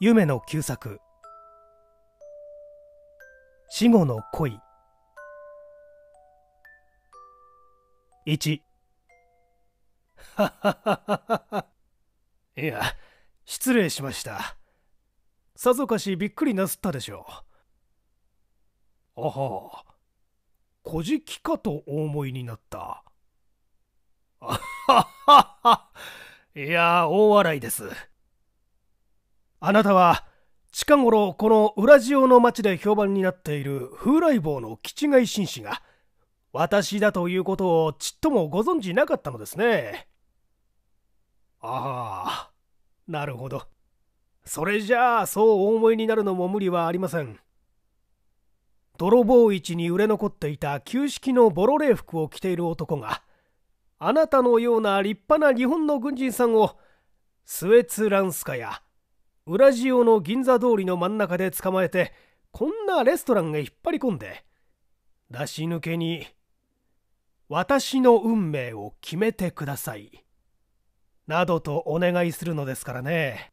夢の旧作死後の恋1 いや失礼しましたさぞかしびっくりなすったでしょうあは小じきかとお思いになったあはははいや大笑いですあなたは近頃この裏ジオの町で評判になっている風来坊の吉違紳士が私だということをちっともご存じなかったのですねああなるほどそれじゃあそうお思いになるのも無理はありません泥棒市に売れ残っていた旧式のボロ礼服を着ている男があなたのような立派な日本の軍人さんをスエツランスカやウラジオの銀座通りの真ん中で捕まえてこんなレストランへ引っ張り込んで出し抜けに私の運命を決めてくださいなどとお願いするのですからね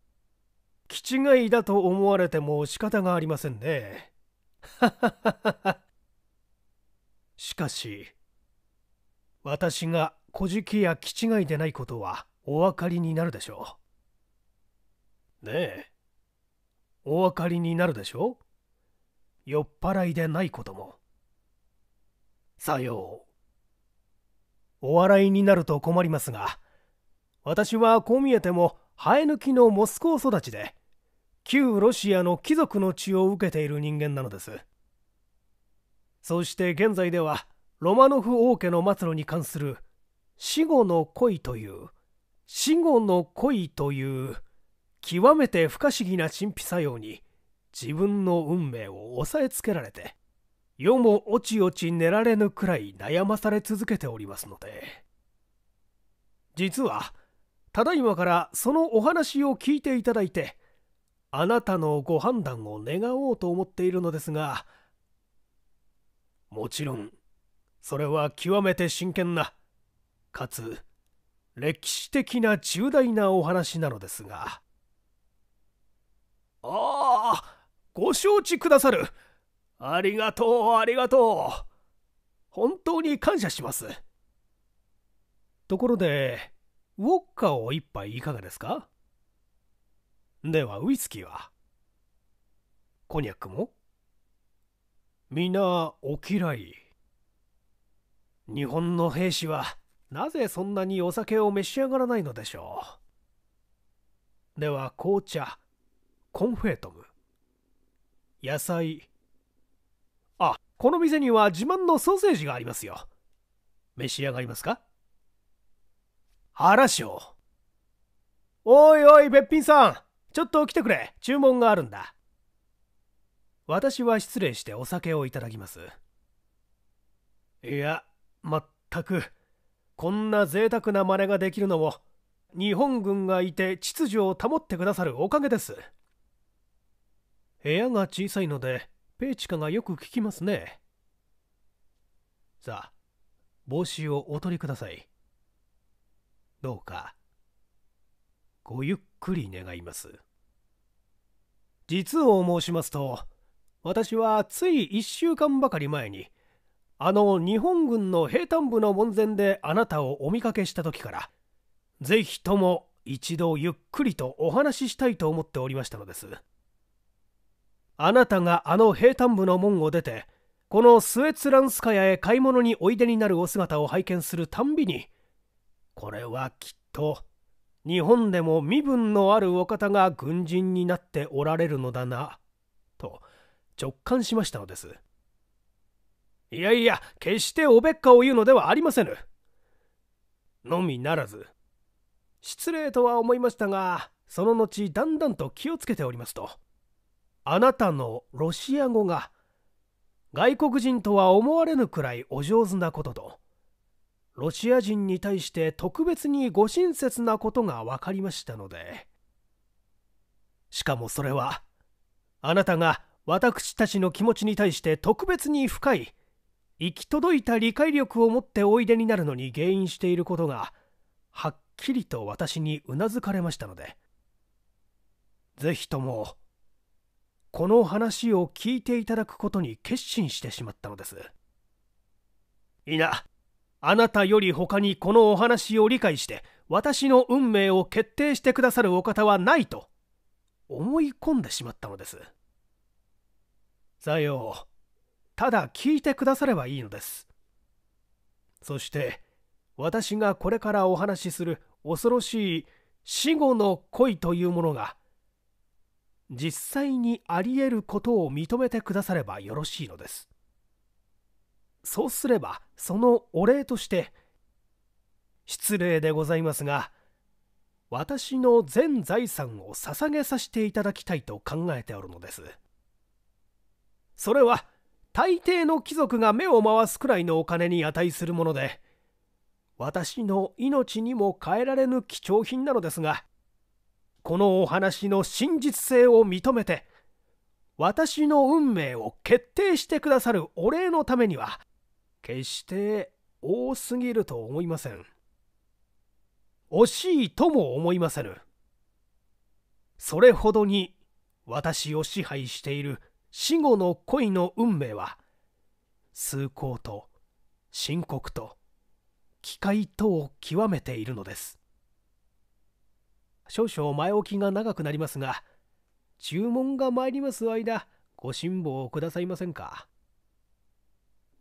気違いだと思われても仕方がありませんねはははしかし私が小じきや気違いでないことはお分かりになるでしょうねえお分かりになるでしょ酔っ払いでないこともさようお笑いになると困りますが私はこう見えても生え抜きのモスコワ育ちで旧ロシアの貴族の血を受けている人間なのですそして現在ではロマノフ王家の末路に関する死後の恋という死後の恋という極めて不可思議な神秘作用に自分の運命を押さえつけられて世もおちおち寝られぬくらい悩まされ続けておりますので実はただいまからそのお話を聞いていただいてあなたのご判断を願おうと思っているのですがもちろんそれは極めて真剣なかつ歴史的な重大なお話なのですがああ、ご承知くださる。ありがとう、ありがとう。本当に感謝します。ところで、ウォッカを一杯いかがですかでは、ウイスキーはコニャックも皆お嫌い。日本の兵士はなぜそんなにお酒を召し上がらないのでしょう。では紅茶コンフェートム野菜あこの店には自慢のソーセージがありますよ召し上がりますか原章おいおいべっぴんさんちょっと来てくれ注文があるんだ私は失礼してお酒をいただきますいやまったくこんな贅沢な真似ができるのも日本軍がいて秩序を保ってくださるおかげです部屋が小さいので、ペーチカがよく聞きますね。さあ、帽子をお取りください。どうか、ごゆっくり願います。実を申しますと、私はつい1週間ばかり前に、あの日本軍の兵隊部の門前であなたをお見かけした時から、ぜひとも一度ゆっくりとお話ししたいと思っておりましたのです。あなたがあの平坦部の門を出てこのスエツランスカヤへ買い物においでになるお姿を拝見するたんびにこれはきっと日本でも身分のあるお方が軍人になっておられるのだなと直感しましたのですいやいや決しておべっかを言うのではありませぬのみならず失礼とは思いましたがその後だんだんと気をつけておりますとあなたのロシア語が外国人とは思われぬくらいお上手なこととロシア人に対して特別にご親切なことが分かりましたのでしかもそれはあなたが私たちの気持ちに対して特別に深い行き届いた理解力を持っておいでになるのに原因していることがはっきりと私にうなずかれましたので是非ともこの話を聞いていただくことに決心してしまったのですいなあなたより他にこのお話を理解して私の運命を決定してくださるお方はないと思い込んでしまったのですさようただ聞いてくださればいいのですそして私がこれからお話しする恐ろしい死後の恋というものが実際にあり得ることを認めてくださればよろしいのですそうすればそのお礼として失礼でございますが私の全財産を捧げさせていただきたいと考えておるのですそれは大抵の貴族が目を回すくらいのお金に値するもので私の命にも代えられぬ貴重品なのですがこのお話の真実性を認めて私の運命を決定してくださるお礼のためには決して多すぎると思いません惜しいとも思いませぬそれほどに私を支配している死後の恋の運命は崇高と深刻と機械とを極めているのです少々前置きが長くなりますが、注文が参ります間、ご辛抱をくださいませんか。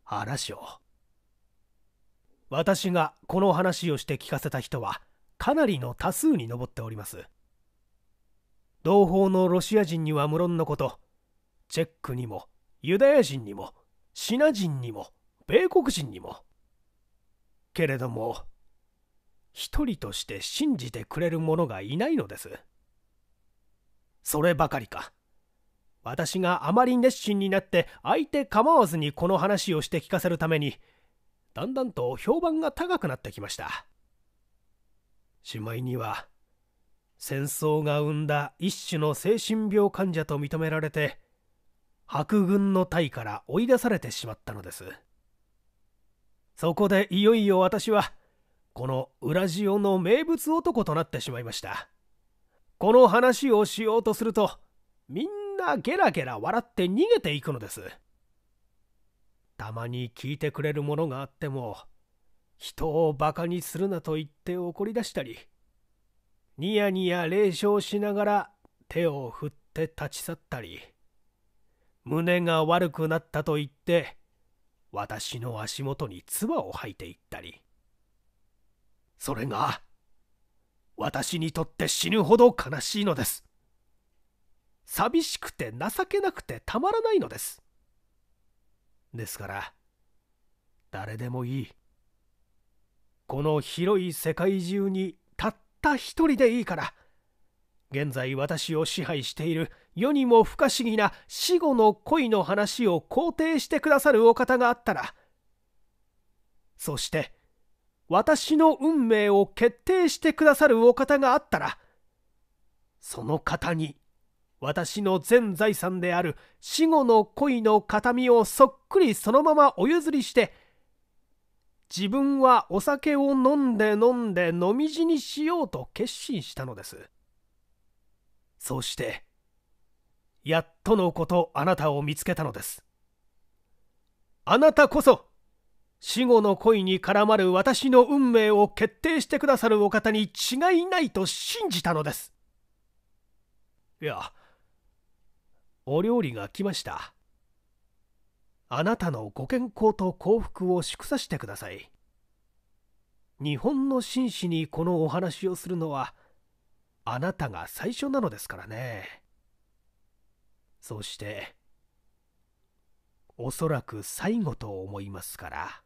嵐を。私がこの話をして聞かせた人は、かなりの多数に上っております。同胞のロシア人には無論のこと、チェックにも、ユダヤ人にも、シナ人にも、米国人にも。けれども、一人として信じてくれる者がいないのですそればかりか私があまり熱心になって相手構わずにこの話をして聞かせるためにだんだんと評判が高くなってきましたしまいには戦争が生んだ一種の精神病患者と認められて白軍の隊から追い出されてしまったのですそこでいよいよ私はこのウラジオの名物男となってしまいましたこの話をしようとするとみんなゲラゲラ笑って逃げていくのですたまに聞いてくれるものがあっても人をバカにするなと言って怒り出したりニヤニヤ冷笑しながら手を振って立ち去ったり胸が悪くなったと言って私の足元に唾を吐いていったりそれが私にとって死ぬほど悲しいのです寂しくて情けなくてたまらないのですですから誰でもいいこの広い世界中にたった一人でいいから現在私を支配している世にも不可思議な死後の恋の話を肯定してくださるお方があったらそして「私の運命を決定してくださるお方があったら、その方に、私の全財産である死後の恋の形見をそっくりそのままお譲りして、自分はお酒を飲んで飲んで飲み死にしようと決心したのです。そうして、やっとのことあなたを見つけたのです。あなたこそ、死後の恋に絡まる私の運命を決定してくださるお方に違いないと信じたのです。いや、お料理が来ました。あなたのご健康と幸福を祝さしてください。日本の紳士にこのお話をするのは、あなたが最初なのですからね。そして、おそらく最後と思いますから。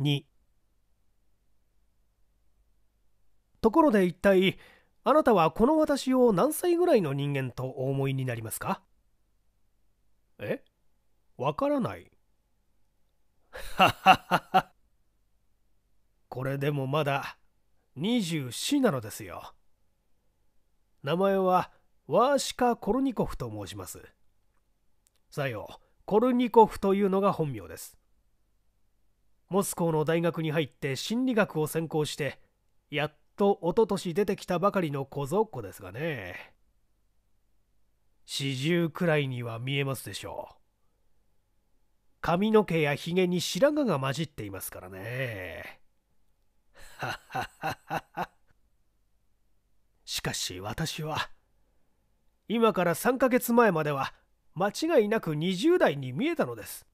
2ところで一体あなたはこの私を何歳ぐらいの人間とお思いになりますかえわからない。はははこれでもまだ24なのですよ。名前はワーシカ・コルニコフと申します。さよ、コルニコフというのが本名です。モスコーの大学に入って心理学を専攻してやっと一昨年出てきたばかりの小僧っ子ですがね四十くらいには見えますでしょう髪の毛やひげに白髪が混じっていますからね しかし私は今から3ヶ月前までは間違いなく20代に見えたのです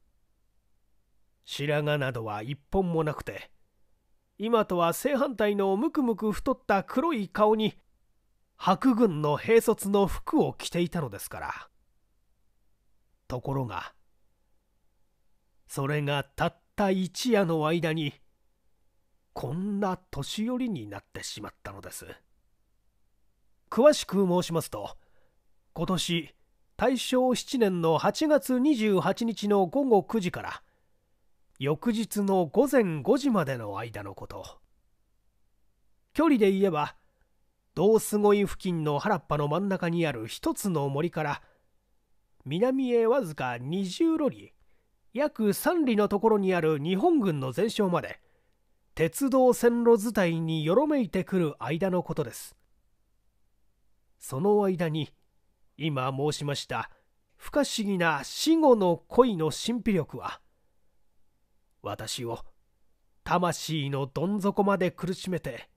白髪などは一本もなくて今とは正反対のムクムク太った黒い顔に白軍の兵卒の服を着ていたのですからところがそれがたった一夜の間にこんな年寄りになってしまったのです詳しく申しますと今年大正7年の8月28日の午後9時から翌日の午前5時までの間のこと距離で言えば道すごい付近の原っぱの真ん中にある一つの森から南へわずか20ロリ約3里のところにある日本軍の前哨まで鉄道線路図体によろめいてくる間のことですその間に今申しました不可思議な死後の恋の神秘力は私を魂のどん底まで苦しめて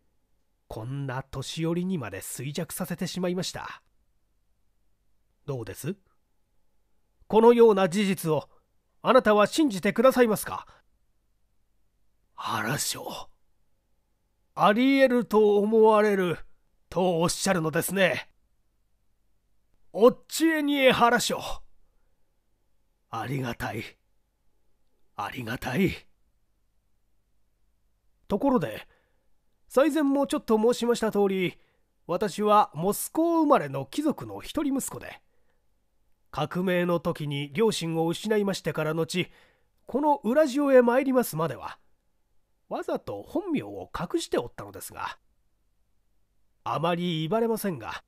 こんな年寄りにまで衰弱させてしまいましたどうですこのような事実をあなたは信じてくださいますか原将ありえると思われるとおっしゃるのですねおっちえにえ原将ありがたいありがたいところで最前もちょっと申しました通り私はモスコー生まれの貴族の一人息子で革命の時に両親を失いましてから後このウラジオへ参りますまではわざと本名を隠しておったのですがあまり言われませんが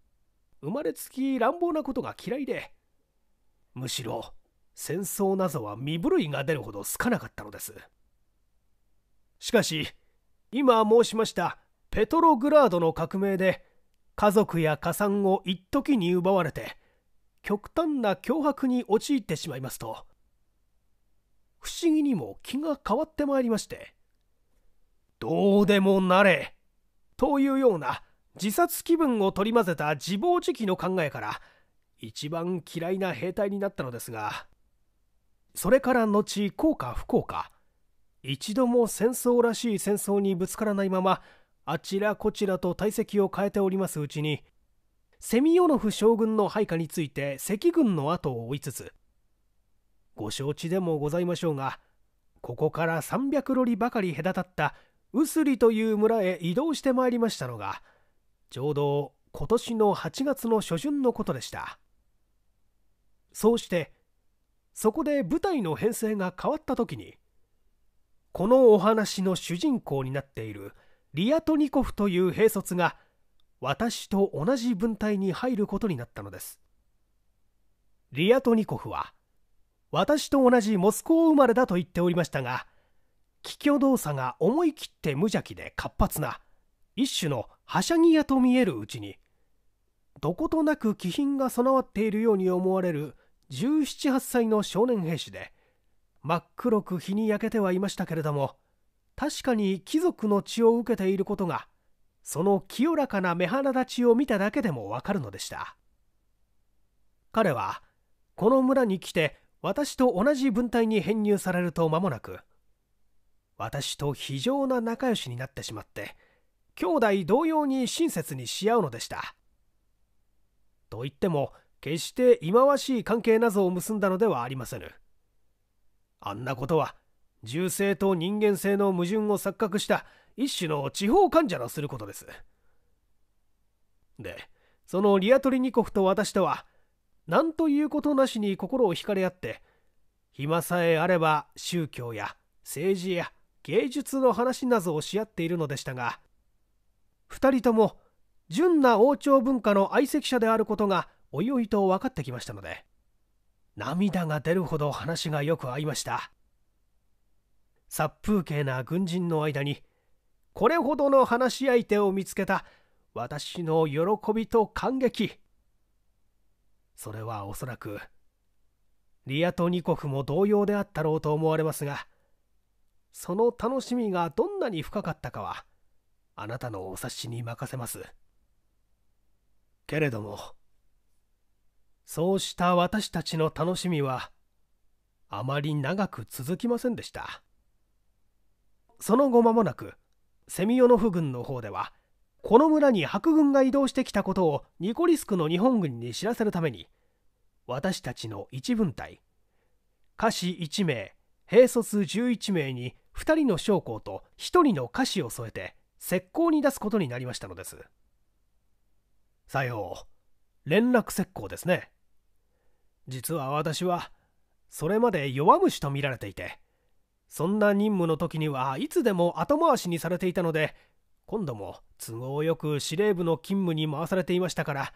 生まれつき乱暴なことが嫌いでむしろ戦争なぞは身震いが出るほど好かなかったのですしかし今申しましたペトログラードの革命で家族や家産を一時に奪われて極端な脅迫に陥ってしまいますと不思議にも気が変わってまいりましてどうでもなれというような自殺気分を取り混ぜた自暴自棄の考えから一番嫌いな兵隊になったのですがそれから後幸か不幸か一度も戦争らしい戦争にぶつからないままあちらこちらと体積を変えておりますうちにセミヨノフ将軍の配下について赤軍の後を追いつつご承知でもございましょうがここから300ロリばかり隔たったウスリという村へ移動してまいりましたのがちょうど今年の8月の初旬のことでしたそうしてそこで舞台の編成が変わった時にこのお話の主人公になっているリアトニコフという兵卒が私と同じ文体に入ることになったのですリアトニコフは私と同じモスクワ生まれだと言っておりましたが気虚動作が思い切って無邪気で活発な一種のはしゃぎ屋と見えるうちにどことなく気品が備わっているように思われる1 7 8歳の少年兵士で真っ黒く日に焼けてはいましたけれども確かに貴族の血を受けていることがその清らかな目鼻立ちを見ただけでもわかるのでした彼はこの村に来て私と同じ分隊に編入されると間もなく私と非常な仲良しになってしまって兄弟同様に親切にし合うのでしたと言っても決して忌まわしい関係なぞを結んだのではありませぬあんなことは銃声と人間性の矛盾を錯覚した一種の地方患者のすることですでそのリアトリニコフと私とは何ということなしに心を惹かれ合って暇さえあれば宗教や政治や芸術の話などをし合っているのでしたが2人とも純な王朝文化の愛席者であることがおいおいと分かってきましたので涙が出るほど話がよく合いました殺風景な軍人の間にこれほどの話し相手を見つけた私の喜びと感激それはおそらくリアトニコフも同様であったろうと思われますがその楽しみがどんなに深かったかはあなたのお察しに任せますけれどもそうした私たちの楽しみはあまり長く続きませんでしたその後間もなくセミヨノフ軍の方ではこの村に白軍が移動してきたことをニコリスクの日本軍に知らせるために私たちの一分隊歌詞1名兵卒11名に2人の将校と1人の歌詞を添えて石膏に出すことになりましたのですさよう連絡石膏ですね実は私はそれまで弱虫と見られていてそんな任務の時にはいつでも後回しにされていたので今度も都合よく司令部の勤務に回されていましたから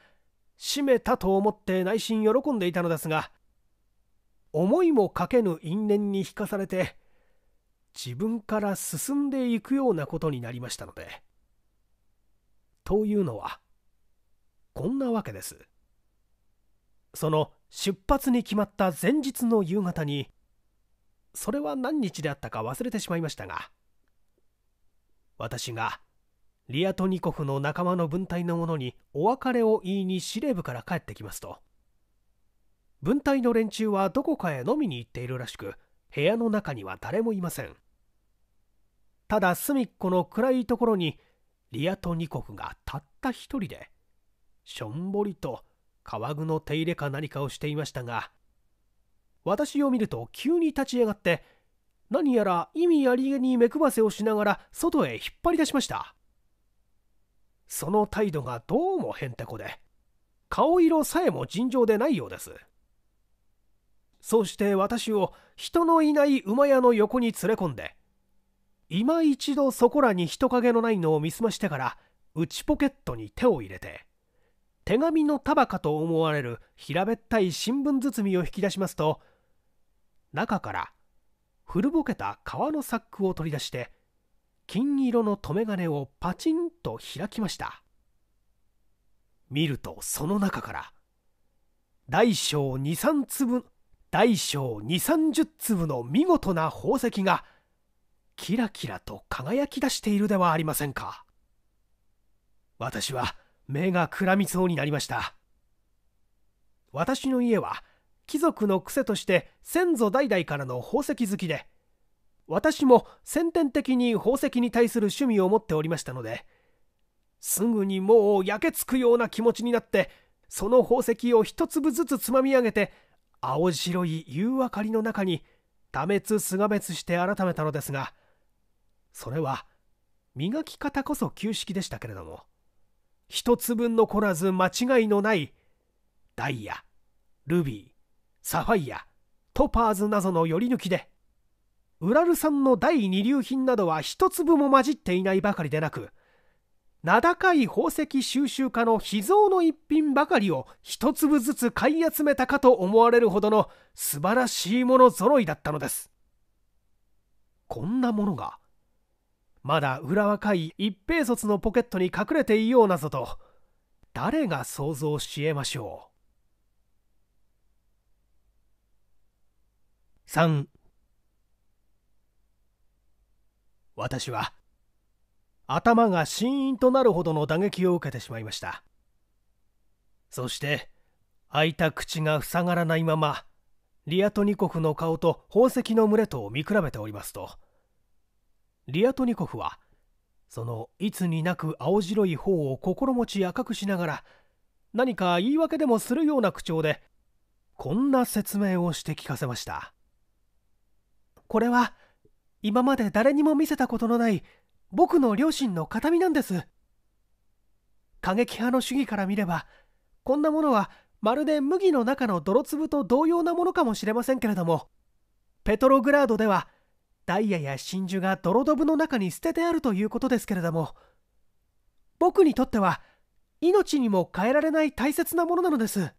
閉めたと思って内心喜んでいたのですが思いもかけぬ因縁に引かされて自分から進んでいくようなことになりましたので。というのはこんなわけです。その出発に決まった前日の夕方にそれは何日であったか忘れてしまいましたが私がリアトニコフの仲間の分隊の者にお別れを言いに司令部から帰ってきますと分隊の連中はどこかへ飲みに行っているらしく部屋の中には誰もいませんただ隅っこの暗いところにリアトニコフがたった一人でしょんぼりと革具の手入れか何かをしていましたが私を見ると急に立ち上がって何やら意味ありげに目配せをしながら外へ引っ張り出しましたその態度がどうもへんてこで顔色さえも尋常でないようですそうして私を人のいない馬屋の横に連れ込んで今一度そこらに人影のないのを見すましてから内ポケットに手を入れて手紙の束かと思われる平べったい新聞包みを引き出しますと中から古ぼけた革のサックを取り出して金色の留め金をパチンと開きました見るとその中から大小23粒大小230粒の見事な宝石がキラキラと輝き出しているではありませんか私は目がくらみそうになりました私の家は貴族の癖として先祖代々からの宝石好きで私も先天的に宝石に対する趣味を持っておりましたのですぐにもう焼けつくような気持ちになってその宝石を一粒ずつつまみ上げて青白い夕明かりの中に多滅すが滅して改めたのですがそれは磨き方こそ旧式でしたけれども一つ分残らず間違いのないダイヤ、ルビー、サファイア、トパーズなどのより抜きで、ウラル産の第二流品などは一粒も混じっていないばかりでなく、名高い宝石収集家の秘蔵の一品ばかりを一粒ずつ買い集めたかと思われるほどの素晴らしいもの揃いだったのです。こんなものがまだ裏若い一平卒のポケットに隠れていようなぞと誰が想像しえましょう3私は頭が死因となるほどの打撃を受けてしまいましたそして開いた口が塞がらないままリアトニコフの顔と宝石の群れとを見比べておりますとリアトニコフはそのいつになく青白い方を心持ち赤くしながら何か言い訳でもするような口調でこんな説明をして聞かせましたこれは今まで誰にも見せたことのない僕の両親の形見なんです過激派の主義から見ればこんなものはまるで麦の中の泥粒と同様なものかもしれませんけれどもペトログラードではダイヤや真珠が泥ドブの中に捨ててあるということですけれども僕にとっては命にも代えられない大切なものなのです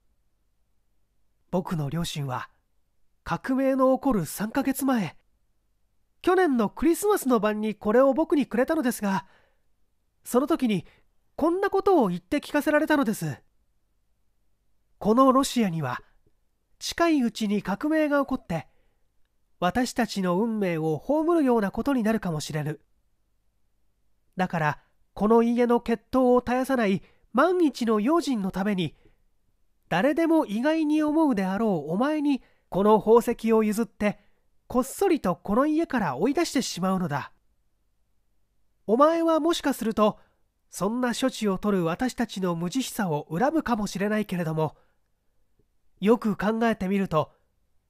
僕の両親は革命の起こる3ヶ月前去年のクリスマスの晩にこれを僕にくれたのですがその時にこんなことを言って聞かせられたのですこのロシアには近いうちに革命が起こって私たちの運命を葬るようなことになるかもしれぬだからこの家の血統を絶やさない万一の用心のために誰でも意外に思うであろうお前にこの宝石を譲ってこっそりとこの家から追い出してしまうのだお前はもしかするとそんな処置を取る私たちの無慈悲さを恨むかもしれないけれどもよく考えてみると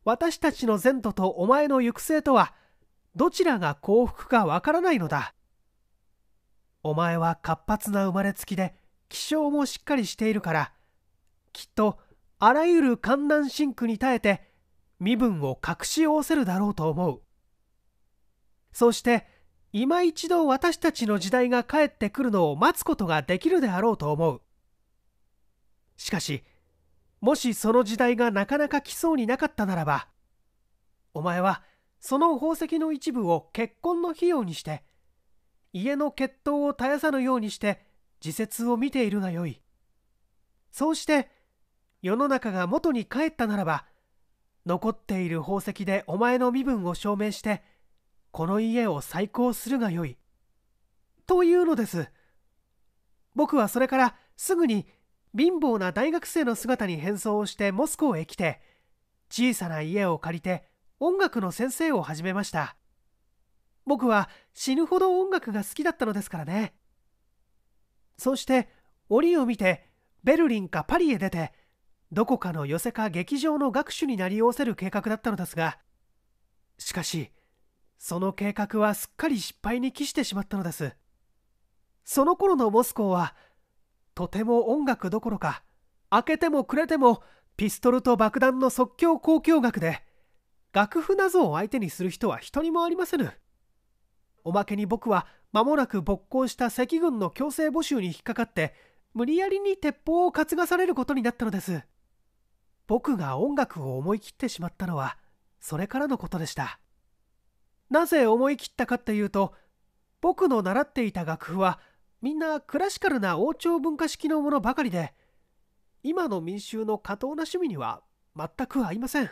私たちの前途とお前の行く末とはどちらが幸福かわからないのだお前は活発な生まれつきで気性もしっかりしているからきっとあらゆる観覧深苦に耐えて身分を隠し仰せるだろうと思うそして今一度私たちの時代が帰ってくるのを待つことができるであろうと思うしかしもしその時代がなかなか来そうになかったならばお前はその宝石の一部を結婚の費用にして家の血統を絶やさぬようにして自説を見ているがよいそうして世の中が元に帰ったならば残っている宝石でお前の身分を証明してこの家を再興するがよいというのです僕はそれからすぐに貧乏な大学生の姿に変装をしてモスクへ来て小さな家を借りて音楽の先生を始めました僕は死ぬほど音楽が好きだったのですからねそして檻を見てベルリンかパリへ出てどこかの寄せか劇場の学手になりよせる計画だったのですがしかしその計画はすっかり失敗に帰してしまったのですその頃のモスコはとても音楽どころか開けてもくれてもピストルと爆弾の即興交響楽で楽譜謎を相手にする人は一人もありませぬおまけに僕は間もなく勃興した赤軍の強制募集に引っかかって無理やりに鉄砲を担がされることになったのです僕が音楽を思い切ってしまったのはそれからのことでしたなぜ思い切ったかっていうと僕の習っていた楽譜はみんなクラシカルな王朝文化式のものばかりで今の民衆の過当な趣味には全く合いません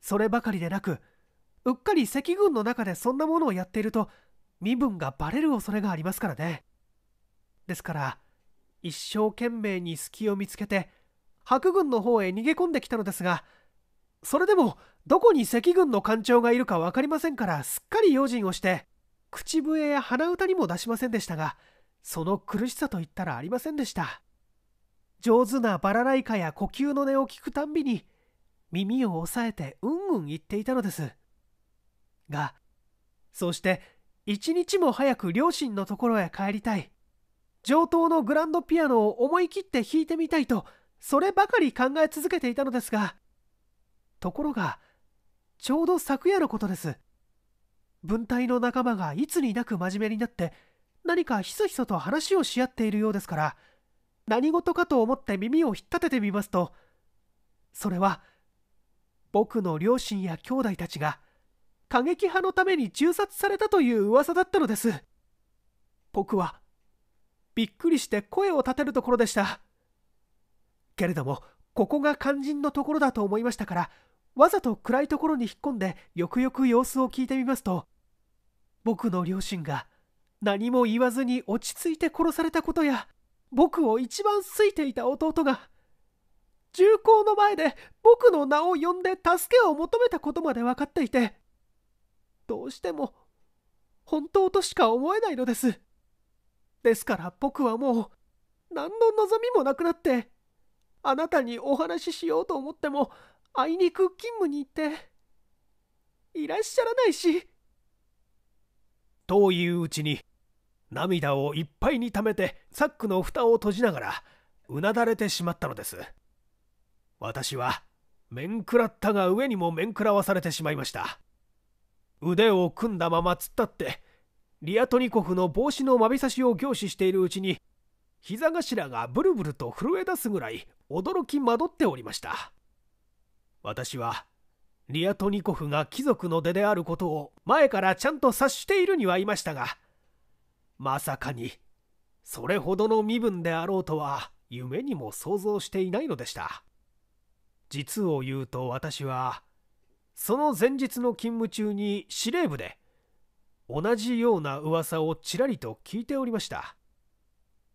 そればかりでなくうっかり赤軍の中でそんなものをやっていると身分がバレる恐れがありますからねですから一生懸命に隙を見つけて白軍の方へ逃げ込んできたのですがそれでもどこに赤軍の艦長がいるか分かりませんからすっかり用心をして口笛や鼻歌にも出しませんでしたが、その苦しさといったらありませんでした。上手なバラライカや呼吸の音を聞くたんびに、耳を押さえてうんうん言っていたのです。が、そうして、一日も早く両親のところへ帰りたい。上等のグランドピアノを思い切って弾いてみたいと、そればかり考え続けていたのですが、ところが、ちょうど昨夜のことです。文体の仲間がいつになく真面目になって何かひそひそと話をし合っているようですから何事かと思って耳を引っ立ててみますとそれは僕の両親や兄弟たちが過激派のために銃殺されたという噂だったのです僕はびっくりして声を立てるところでしたけれどもここが肝心のところだと思いましたからわざと暗いところに引っ込んでよくよく様子を聞いてみますと僕の両親が何も言わずに落ち着いて殺されたことや僕を一番好いていた弟が銃口の前で僕の名を呼んで助けを求めたことまで分かっていてどうしても本当としか思えないのですですから僕はもう何の望みもなくなってあなたにお話ししようと思ってもあいにく勤務に行っていらっしゃらないし。といううちに涙をいっぱいに溜めてサックの蓋を閉じながらうなだれてしまったのです私は面食らったが上にも面食らわされてしまいました腕を組んだまま突っ立ってリアトニコフの帽子のまびさしを凝視しているうちに膝頭がブルブルと震え出すぐらい驚き惑っておりました私はリアトニコフが貴族の出であることを前からちゃんと察しているにはいましたがまさかにそれほどの身分であろうとは夢にも想像していないのでした実を言うと私はその前日の勤務中に司令部で同じような噂をちらりと聞いておりました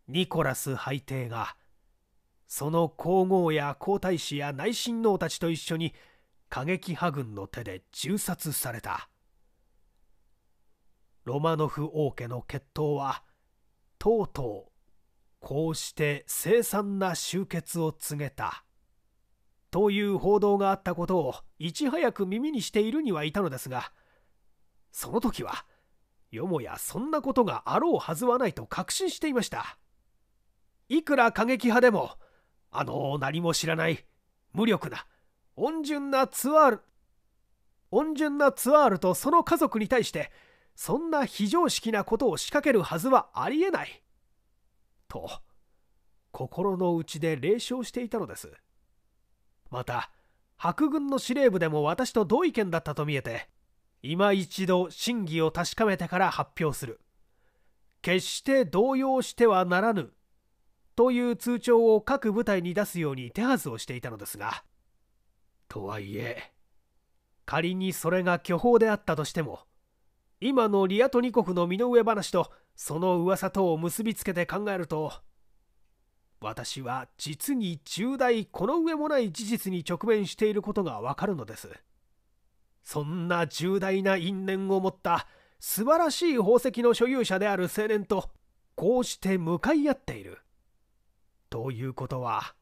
ニコラス背帝がその皇后や皇太子や内親王たちと一緒に過激派軍の手で銃殺されたロマノフ王家の決闘はとうとうこうして凄惨な終結を告げたという報道があったことをいち早く耳にしているにはいたのですがその時はよもやそんなことがあろうはずはないと確信していましたいくら過激派でもあの何も知らない無力な温順なツアール温順なツアールとその家族に対してそんな非常識なことを仕掛けるはずはありえないと心の内で冷笑していたのですまた白軍の司令部でも私と同意見だったと見えて今一度真偽を確かめてから発表する決して動揺してはならぬという通帳を各部隊に出すように手はずをしていたのですがとはいえ仮にそれが巨峰であったとしても今のリアトニコフの身の上話とその噂とを結びつけて考えると私は実に重大この上もない事実に直面していることがわかるのですそんな重大な因縁を持った素晴らしい宝石の所有者である青年とこうして向かい合っているということは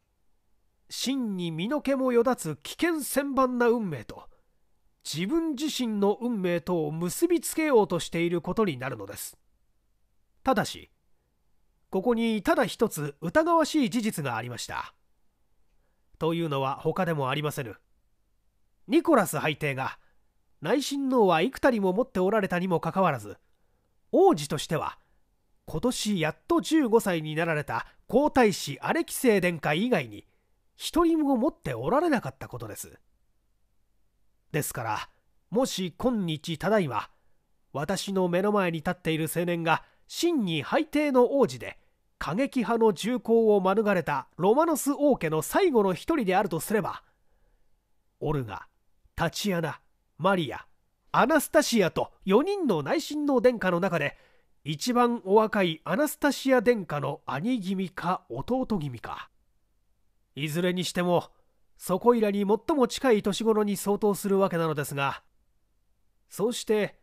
真に身の毛もよだつ危険千番な運命と自分自身の運命とを結びつけようとしていることになるのですただしここにただ一つ疑わしい事実がありましたというのは他でもありませぬニコラス拝帝が内親王は幾たりも持っておられたにもかかわらず王子としては今年やっと15歳になられた皇太子アレキセイ殿下以外に一人も持っておられなかったことですですからもし今日ただいま私の目の前に立っている青年が真に背帝の王子で過激派の銃口を免れたロマノス王家の最後の一人であるとすればオルガタチアナマリアアナスタシアと4人の内親王殿下の中で一番お若いアナスタシア殿下の兄君か弟君かいずれにしてもそこいらに最も近い年頃に相当するわけなのですがそうして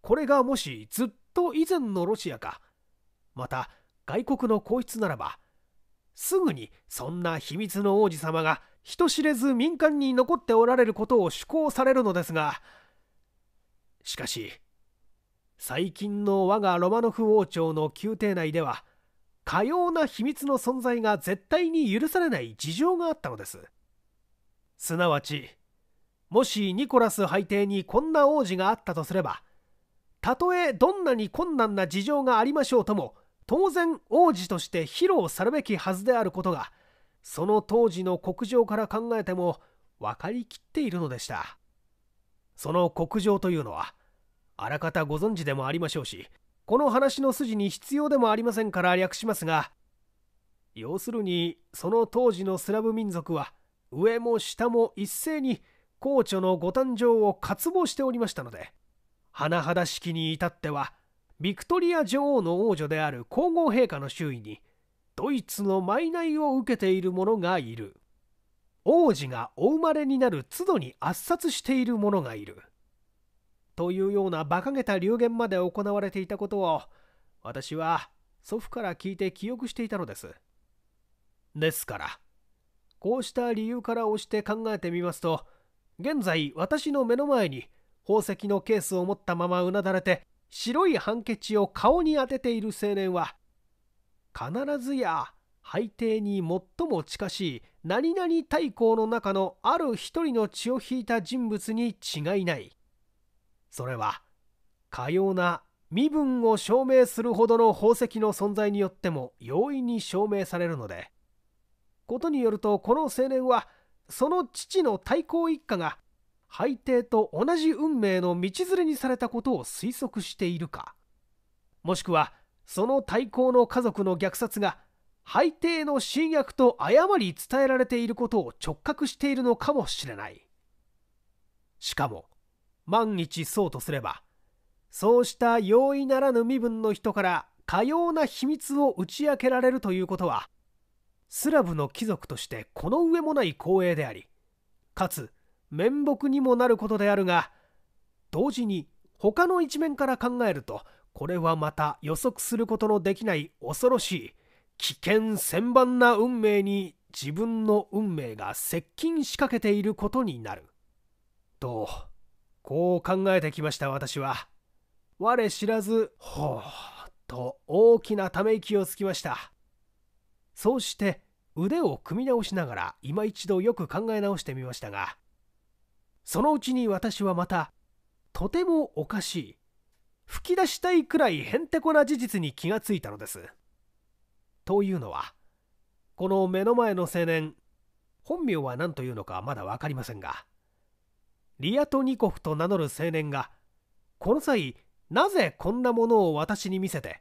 これがもしずっと以前のロシアかまた外国の皇室ならばすぐにそんな秘密の王子様が人知れず民間に残っておられることを趣向されるのですがしかし最近の我がロマノフ王朝の宮廷内ではかような秘密の存在が絶対に許されない事情があったのですすなわちもしニコラス背帝にこんな王子があったとすればたとえどんなに困難な事情がありましょうとも当然王子として披露されべきはずであることがその当時の国情から考えても分かりきっているのでしたその国情というのはあらかたご存知でもありましょうしこの話の筋に必要でもありませんから略しますが要するにその当時のスラブ民族は上も下も一斉に皇著のご誕生を渇望しておりましたので甚だ式に至ってはビクトリア女王の王女である皇后陛下の周囲にドイツのナ内を受けている者がいる王子がお生まれになる都度に圧殺している者がいるというような馬鹿げた流言まで行われていたことを私は祖父から聞いて記憶していたのです。ですから、こうした理由から押して考えてみますと、現在私の目の前に宝石のケースを持ったままうなだれて白いハンケチを顔に当てている青年は、必ずや背底に最も近しい何々大公の中のある一人の血を引いた人物に違いない。それはかような身分を証明するほどの宝石の存在によっても容易に証明されるのでことによるとこの青年はその父の太閤一家が海底と同じ運命の道連れにされたことを推測しているかもしくはその太閤の家族の虐殺が海底の侵略と誤り伝えられていることを直覚しているのかもしれないしかも万一そうとすればそうした容易ならぬ身分の人からかような秘密を打ち明けられるということはスラブの貴族としてこの上もない光栄でありかつ面目にもなることであるが同時に他の一面から考えるとこれはまた予測することのできない恐ろしい危険千万な運命に自分の運命が接近しかけていることになるとこう考えてきました私は。我知らず、ほう、と大きなため息をつきました。そうして腕を組み直しながら今一度よく考え直してみましたが、そのうちに私はまた、とてもおかしい、吹き出したいくらいへんてこな事実に気がついたのです。というのは、この目の前の青年、本名は何というのかまだ分かりませんが、リアトニコフと名乗る青年がこの際なぜこんなものを私に見せて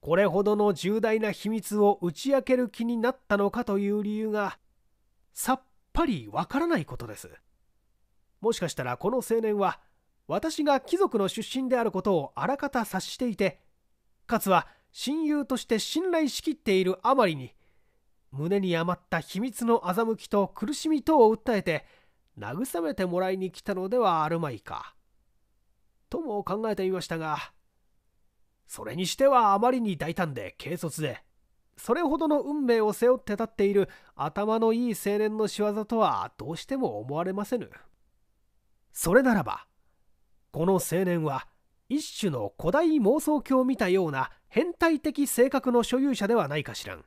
これほどの重大な秘密を打ち明ける気になったのかという理由がさっぱりわからないことですもしかしたらこの青年は私が貴族の出身であることをあらかた察していてかつは親友として信頼しきっているあまりに胸に余った秘密の欺きと苦しみ等を訴えて慰めてもらいに来たのではあるまいか。とも考えてみましたが、それにしてはあまりに大胆で軽率で、それほどの運命を背負って立っている頭のいい青年の仕業とはどうしても思われませぬ。それならば、この青年は一種の古代妄想郷を見たような変態的性格の所有者ではないかしらん。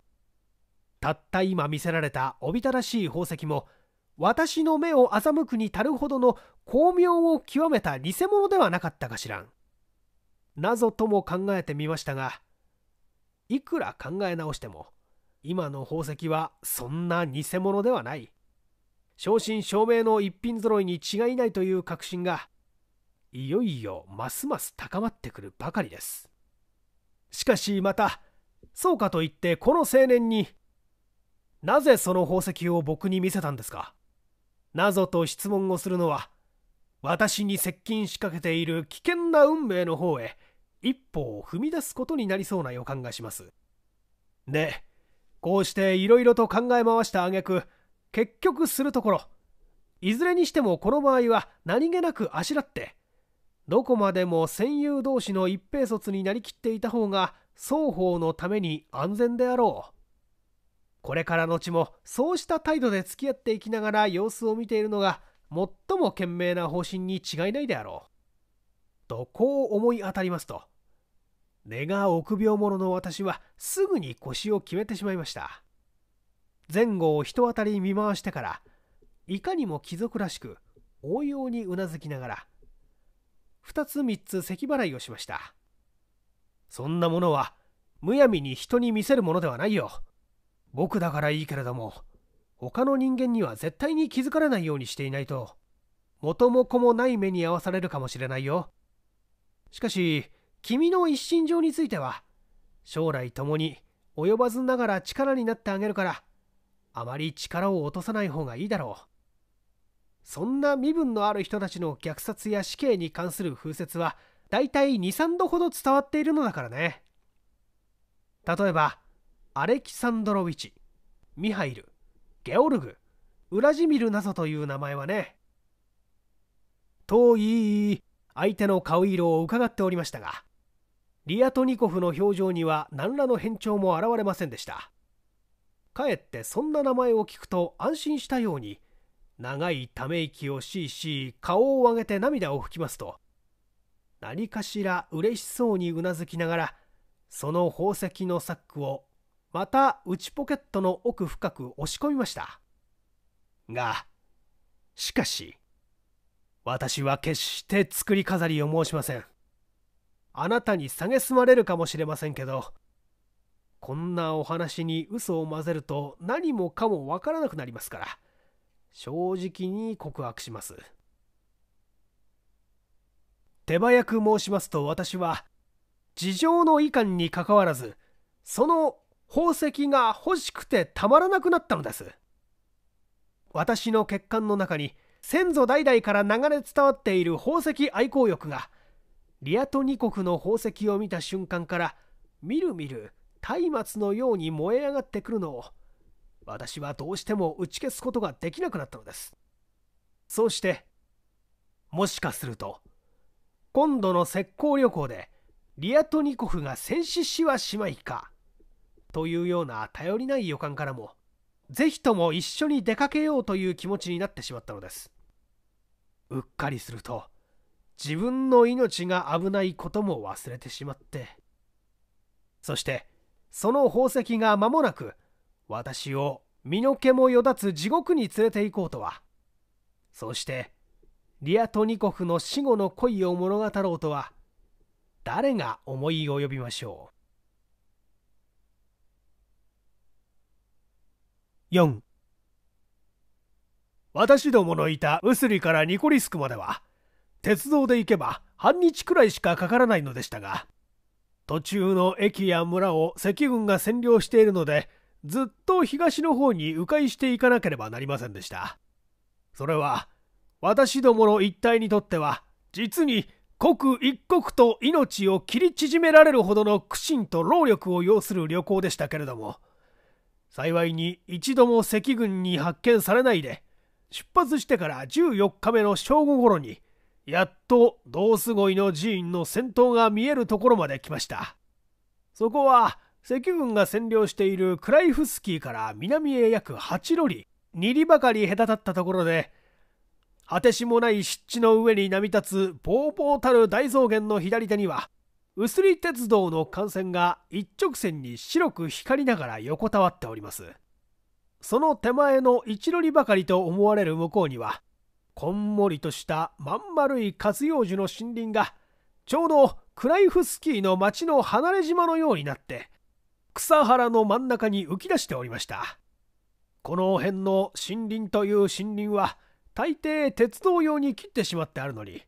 たった今見せられたおびただしい宝石も私の目を欺くに足るほどの巧妙を極めた偽物ではなかったかしらん。なぞとも考えてみましたが、いくら考え直しても、今の宝石はそんな偽物ではない。正真正銘の一品揃いに違いないという確信が、いよいよますます高まってくるばかりです。しかしまた、そうかといってこの青年に、なぜその宝石を僕に見せたんですかなぞと質問をするのは私に接近しかけている危険な運命の方へ一歩を踏み出すことになりそうな予感がしますでこうしていろいろと考え回した挙句結局するところいずれにしてもこの場合は何気なくあしらってどこまでも戦友同士の一兵卒になりきっていた方が双方のために安全であろうこれからのちもそうした態度で付き合っていきながら様子を見ているのが最も賢明な方針に違いないであろう。とこう思い当たりますと根が臆病者の私はすぐに腰を決めてしまいました前後を人当たり見回してからいかにも貴族らしく応用にうなずきながら2つ3つ咳払いをしましたそんなものはむやみに人に見せるものではないよ僕だからいいけれども他の人間には絶対に気づかれないようにしていないと元も子もない目に遭わされるかもしれないよしかし君の一身上については将来ともに及ばずながら力になってあげるからあまり力を落とさない方がいいだろうそんな身分のある人たちの虐殺や死刑に関する風説はだいたい23度ほど伝わっているのだからね例えばアレキサンドロウィチミハイルゲオルグウラジミルなどという名前はねといい相手の顔色をうかがっておりましたがリアトニコフの表情には何らの変調も現れませんでしたかえってそんな名前を聞くと安心したように長いため息をしいし顔を上げて涙を拭きますと何かしら嬉しそうにうなずきながらその宝石のサックをまた内ポケットの奥深く押し込みましたがしかし私は決して作り飾りを申しませんあなたに蔑まれるかもしれませんけどこんなお話に嘘を混ぜると何もかもわからなくなりますから正直に告白します手早く申しますと私は事情のいかんにかかわらずその宝石が欲しくてたまらなくなったのです私の血管の中に先祖代々から流れ伝わっている宝石愛好欲がリアトニ国の宝石を見た瞬間からみるみる松明のように燃え上がってくるのを私はどうしても打ち消すことができなくなったのですそうしてもしかすると今度の石膏旅行でリアトニコフが戦死しはしまいかというような頼りない予感からもぜひとも一緒に出かけようという気持ちになってしまったのですうっかりすると自分の命が危ないことも忘れてしまってそしてその宝石が間もなく私を身の毛もよだつ地獄に連れて行こうとはそしてリアトニコフの死後の恋を物語ろうとは誰が思いを呼びましょう4私どものいたウスリからニコリスクまでは鉄道で行けば半日くらいしかかからないのでしたが途中の駅や村を赤軍が占領しているのでずっと東の方に迂回していかなければなりませんでしたそれは私どもの一帯にとっては実に刻一刻と命を切り縮められるほどの苦心と労力を要する旅行でしたけれども幸いに一度も赤軍に発見されないで出発してから14日目の正午頃にやっと道すごいの寺院の先頭が見えるところまで来ましたそこは赤軍が占領しているクライフスキーから南へ約8ロリ2里ばかり隔たったところで果てしもない湿地の上に波立つぼうぼうたる大草原の左手には薄利鉄道の幹線が一直線に白く光りながら横たわっておりますその手前の一乗りばかりと思われる向こうにはこんもりとしたまん丸い活用樹の森林がちょうどクライフスキーの町の離れ島のようになって草原の真ん中に浮き出しておりましたこの辺の森林という森林は大抵鉄道用に切ってしまってあるのに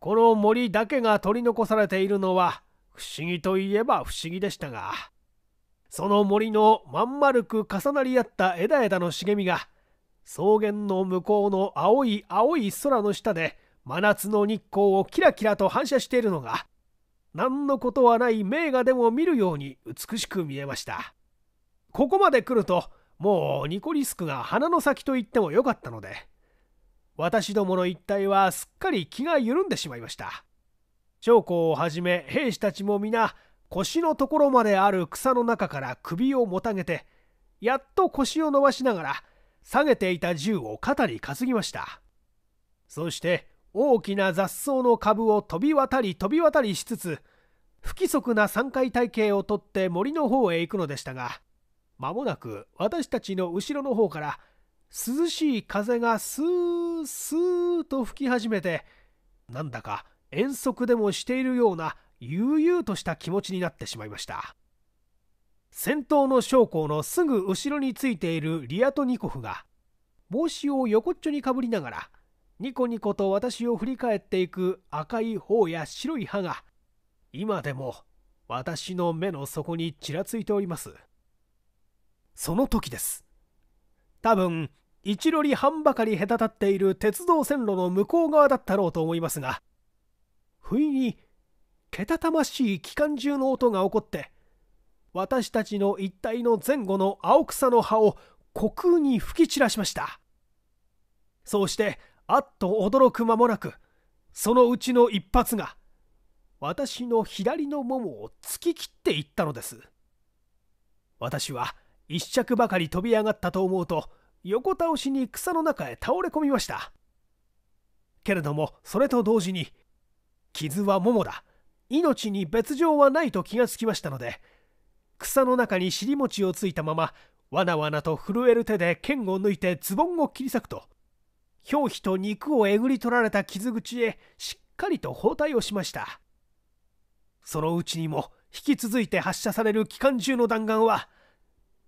この森だけが取り残されているのは不思議といえば不思議でしたがその森のまん丸く重なり合った枝枝の茂みが草原の向こうの青い青い空の下で真夏の日光をキラキラと反射しているのが何のことはない名画でも見るように美しく見えましたここまで来るともうニコリスクが花の先と言ってもよかったので私どもの一帯はすっかり気が緩んでしまいました。将校をはじめ兵士たちも皆腰のところまである草の中から首をもたげてやっと腰を伸ばしながら下げていた銃を肩に担ぎましたそして大きな雑草の株を飛び渡り飛び渡りしつつ不規則な3回体系をとって森の方へ行くのでしたが間もなく私たちの後ろの方から涼しい風がスースーと吹き始めてなんだか遠足でもしているような悠々とした気持ちになってしまいました先頭の将校のすぐ後ろについているリアトニコフが帽子を横っちょにかぶりながらニコニコと私を振り返っていく赤い方や白い歯が今でも私の目の底にちらついておりますその時です多分一路に半ばかり隔たっている鉄道線路の向こう側だったろうと思いますが不意にけたたましい機関銃の音が起こって私たちの一帯の前後の青草の葉を虚空に吹き散らしましたそうしてあっと驚く間もなくそのうちの一発が私の左のももを突き切っていったのです私は一着ばかり飛び上がったと思うと横倒しに草の中へ倒れ込みましたけれどもそれと同時に傷はももだ命に別状はないと気がつきましたので草の中に尻餅をついたままわなわなと震える手で剣を抜いてズボンを切り裂くと表皮と肉をえぐり取られた傷口へしっかりと包帯をしましたそのうちにも引き続いて発射される機関銃の弾丸は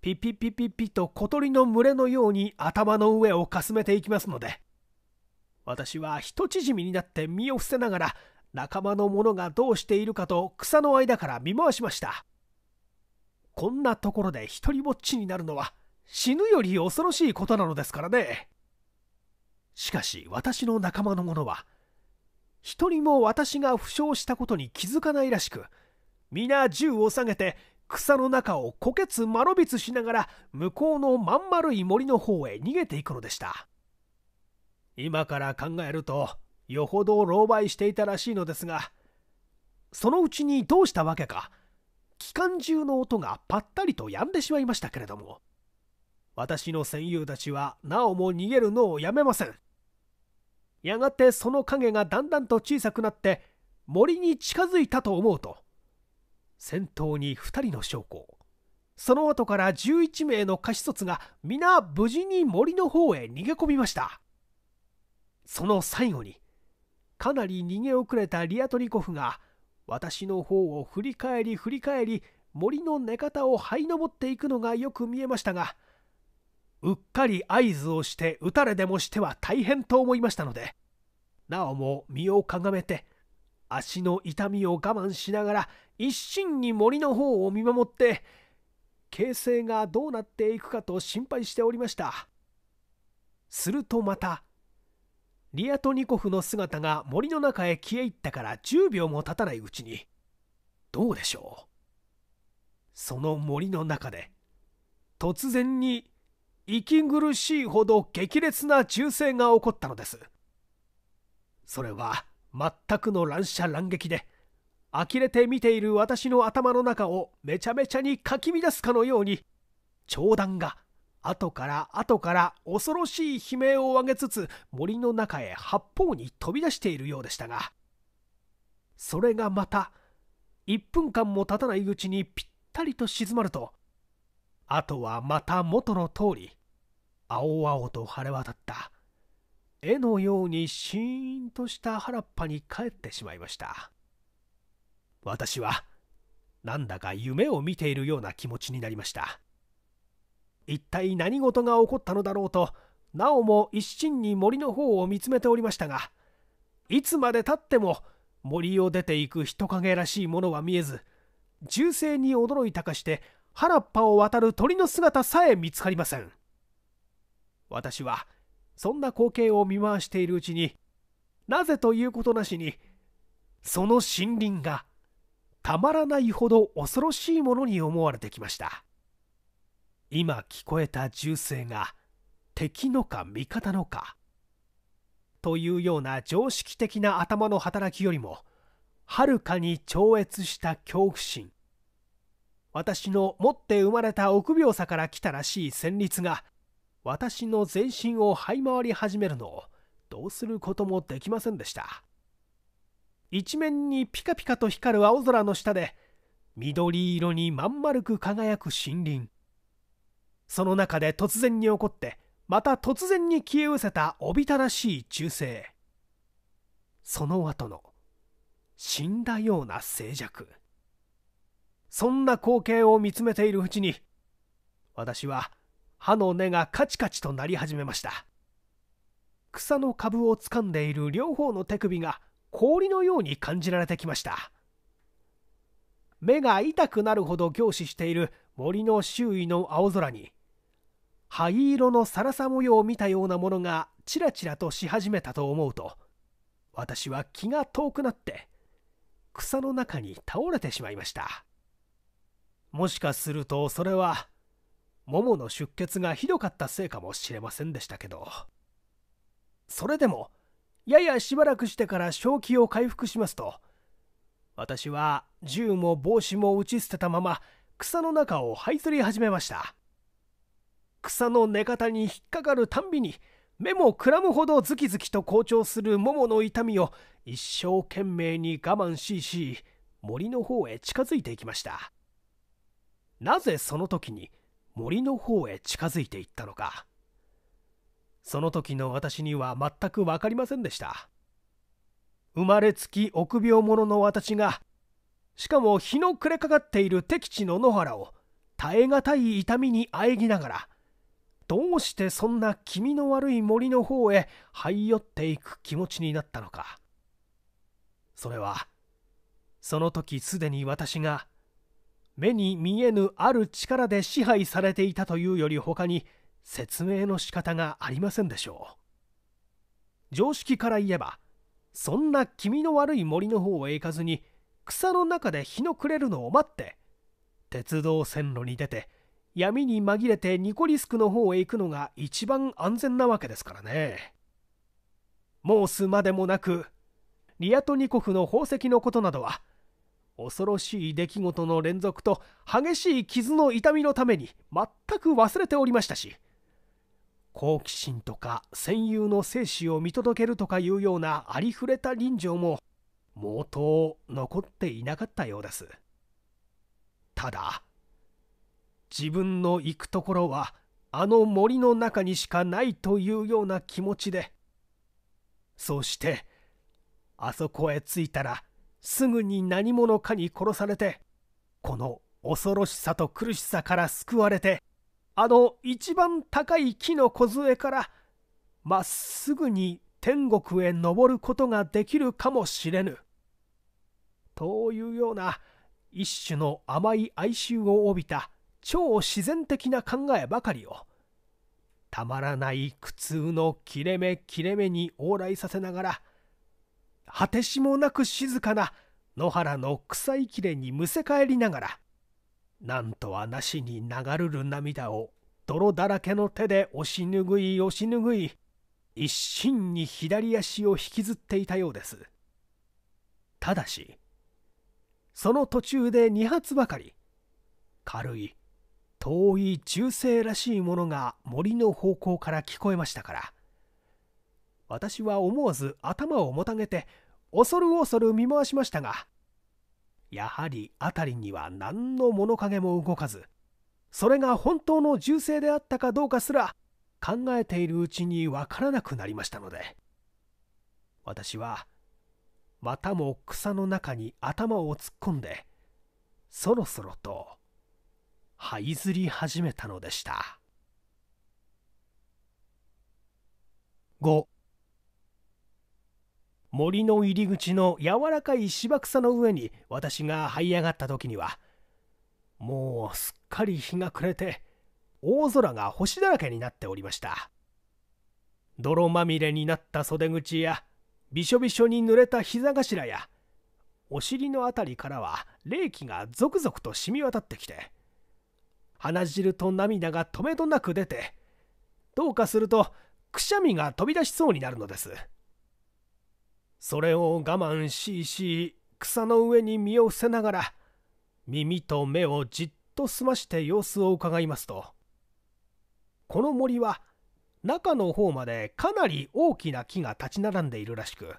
ピピピピピと小鳥の群れのように頭の上をかすめていきますので私は人縮みになって身を伏せながら仲間の者がどうしているかと草の間から見回しましたこんなところで一りぼっちになるのは死ぬより恐ろしいことなのですからねしかし私の仲間の者は一人も私が負傷したことに気づかないらしく皆銃を下げて草の中をこけつまろびつしながら向こうのまん丸い森の方へ逃げていくのでした今から考えるとよほど狼狽していたらしいのですがそのうちにどうしたわけか機関銃の音がぱったりと止んでしまいましたけれども私の戦友たちはなおも逃げるのをやめませんやがてその影がだんだんと小さくなって森に近づいたと思うと先頭に2人の将校その後から11名の過子卒が皆無事に森の方へ逃げ込みましたその最後にかなり逃げ遅れたリアトリコフが私の方を振り返り振り返り森の寝方を這い登っていくのがよく見えましたがうっかり合図をして打たれでもしては大変と思いましたのでなおも身をかがめて足の痛みを我慢しながら一心に森の方を見守って形勢がどうなっていくかと心配しておりましたするとまたリアトニコフの姿が森の中へ消え入ったから10秒も経たないうちにどうでしょうその森の中で突然に息苦しいほど激烈な銃声が起こったのですそれは全くの乱射乱撃で呆れて見ている私の頭の中をめちゃめちゃにかき乱すかのように長弾が後から後から恐ろしい悲鳴を上げつつ森の中へ八方に飛び出しているようでしたがそれがまた1分間も経たないうちにぴったりと静まるとあとはまた元の通り青々と晴れ渡った絵のようにシーンとした原っぱに帰ってしまいました私はなんだか夢を見ているような気持ちになりました一体何事が起こったのだろうとなおも一心に森の方を見つめておりましたがいつまでたっても森を出ていく人影らしいものは見えず銃声に驚いたかして原っぱを渡る鳥の姿さえ見つかりません私はそんな光景を見回しているうちになぜということなしにその森林がたまらないほど恐ろしいものに思われてきました今聞こえた銃声が敵のか味方のかというような常識的な頭の働きよりもはるかに超越した恐怖心私の持って生まれた臆病さから来たらしい旋律が私の全身を這い回り始めるのをどうすることもできませんでした一面にピカピカと光る青空の下で緑色にまん丸く輝く森林その中で突然に起こってまた突然に消え失せたおびただしい忠誠その後の死んだような静寂そんな光景を見つめているうちに私は歯の根がカチカチとなり始めました草の株を掴んでいる両方の手首が氷のように感じられてきました目が痛くなるほど凝視している森の周囲の青空に灰色のサラサ模様を見たようなものがちらちらとし始めたと思うと私は気が遠くなって草の中に倒れてしまいましたもしかするとそれはももの出血がひどかったせいかもしれませんでしたけどそれでもややしばらくしてから正気を回復しますと私は銃も帽子も打ち捨てたまま草の中を這いずり始めました草の寝方に引っかかるたんびに目もくらむほどズキズキと好調するももの痛みを一生懸命に我慢しし森の方へ近づいていきましたなぜその時に森の方へ近づいていったのかその時の私には全く分かりませんでした生まれつき臆病者の私がしかも日の暮れかかっている敵地の野原を耐え難い痛みにあえぎながらどうしてそんな気味の悪い森の方へ這い寄っていく気持ちになったのかそれはその時すでに私が目に見えぬある力で支配されていたというより他に説明の仕方がありませんでしょう常識から言えばそんな気味の悪い森の方へ行かずに草の中で日の暮れるのを待って鉄道線路に出て闇に紛れてニコリスクの方へ行くのが一番安全なわけですからね申すまでもなくリアトニコフの宝石のことなどは恐ろしい出来事の連続と激しい傷の痛みのために全く忘れておりましたし好奇心とか戦友の生死を見届けるとかいうようなありふれた臨場も毛頭残っていなかったようですただ自分の行くところはあの森の中にしかないというような気持ちでそしてあそこへ着いたらすぐに何者かに殺されてこの恐ろしさと苦しさから救われてあの一番高い木の梢からまっすぐに天国へ登ることができるかもしれぬ。というような一種の甘い哀愁を帯びた超自然的な考えばかりをたまらない苦痛の切れ目切れ目に往来させながら果てしもなく静かな野原の草いきれにむせ返りながらなんとはなしに流るる涙を泥だらけの手で押し拭い押し拭い一心に左足を引きずっていたようですただしその途中で2発ばかり軽い遠い銃声らしいものが森の方向から聞こえましたから私は思わず頭をもたげて恐る恐る見回しましたがやはり辺りには何の物影も動かずそれが本当の銃声であったかどうかすら考えているうちにわからなくなりましたので私はまたも草の中に頭を突っ込んでそろそろと這いずり始めたのでした。5森の入り口の柔らかい芝草の上に私が這い上がった時にはもうすっかり日が暮れて大空が星だらけになっておりました泥まみれになった袖口やびしょびしょに濡れた膝頭やお尻の辺りからは冷気が続々と染み渡ってきて鼻汁と涙がとめどなく出てどうかするとくしゃみが飛び出しそうになるのです。それを我慢しいし草の上に身を伏せながら耳と目をじっと澄まして様子をうかがいますとこの森は中の方までかなり大きな木が立ち並んでいるらしく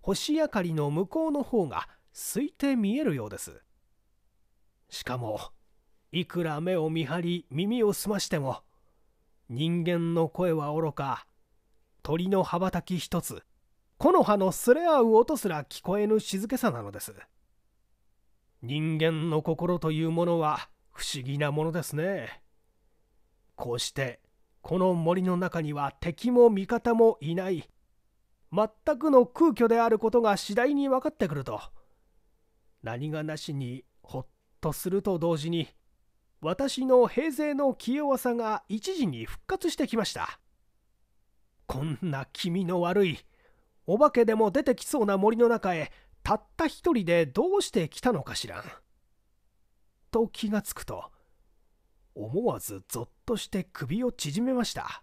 星明かりの向こうの方がすいて見えるようですしかもいくら目を見張り耳を澄ましても人間の声はおろか鳥の羽ばたき一つ木の葉のすれ合う音すら聞こえぬ静けさなのです人間の心というものは不思議なものですねこうしてこの森の中には敵も味方もいない全くの空虚であることが次第に分かってくると何がなしにほっとすると同時に私の平静の器用さが一時に復活してきましたこんな気味の悪いお化けでも出てきそうな森の中へたった一人でどうして来たのかしらん。と気がつくと思わずぞっとして首を縮めました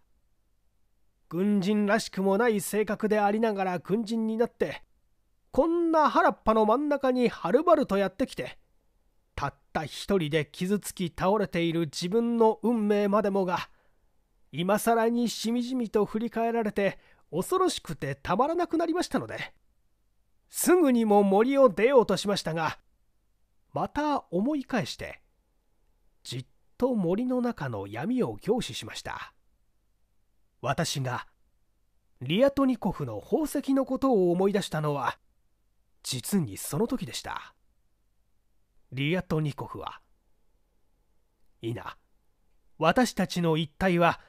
軍人らしくもない性格でありながら軍人になってこんな原っぱの真ん中にはるばるとやってきてたった一人で傷つき倒れている自分の運命までもが今更にしみじみと振り返られて恐ろしくてたまらなくなりましたのですぐにも森を出ようとしましたがまた思い返してじっと森の中の闇を凝視しました私がリアトニコフの宝石のことを思い出したのは実にその時でしたリアトニコフはいな私たちの一体は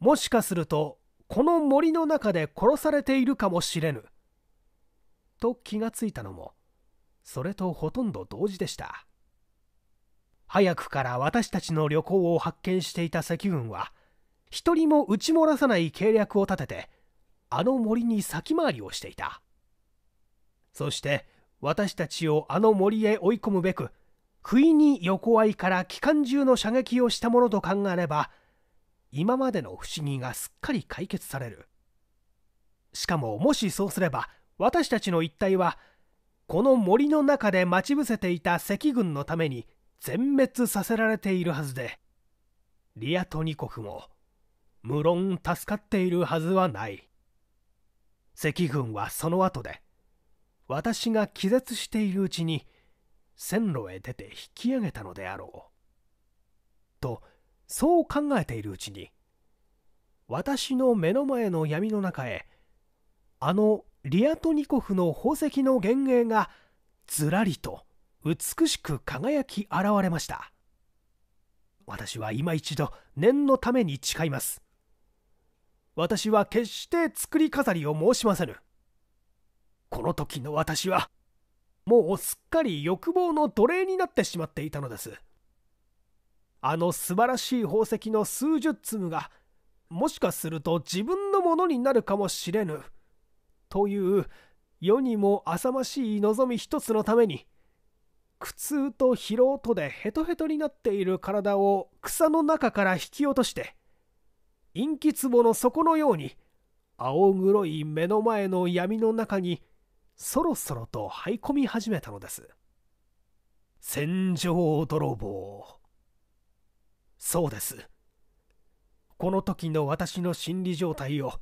もしかするとこの森の中で殺されているかもしれぬと気がついたのもそれとほとんど同時でした早くから私たちの旅行を発見していた赤軍は一人も打ち漏らさない計略を立ててあの森に先回りをしていたそして私たちをあの森へ追い込むべく不意に横合いから機関銃の射撃をしたものと考えれば今までの不思議がすっかり解決されるしかももしそうすれば私たちの一帯はこの森の中で待ち伏せていた赤軍のために全滅させられているはずでリアトニ国も無論助かっているはずはない赤軍はその後で私が気絶しているうちに線路へ出て引き上げたのであろうとそう考えているうちに私の目の前の闇の中へあのリアトニコフの宝石の幻影がずらりと美しく輝き現れました私は今一度念のために誓います私は決して作り飾りを申しませぬこの時の私はもうすっかり欲望の奴隷になってしまっていたのですあの素晴らしい宝石の数十粒がもしかすると自分のものになるかもしれぬという世にも浅ましい望み一つのために苦痛と疲労とでヘトヘトになっている体を草の中から引き落として陰気壺の底のように青黒い目の前の闇の中にそろそろと這い込み始めたのです戦場泥棒そうですこの時の私の心理状態を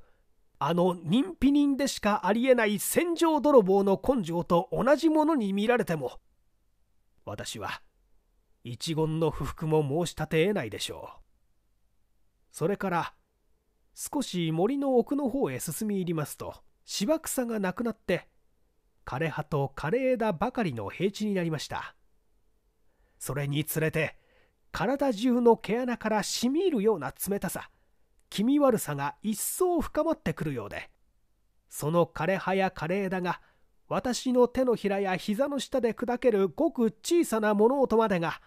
あの認否人でしかありえない戦場泥棒の根性と同じものに見られても私は一言の不服も申し立て得ないでしょうそれから少し森の奥の方へ進み入りますと芝草がなくなって枯れ葉と枯れ枝ばかりの平地になりましたそれにつれて体中の毛穴から染み入るような冷たさ気味悪さが一層深まってくるようでその枯れ葉や枯れ枝が私の手のひらや膝の下で砕けるごく小さな物音までが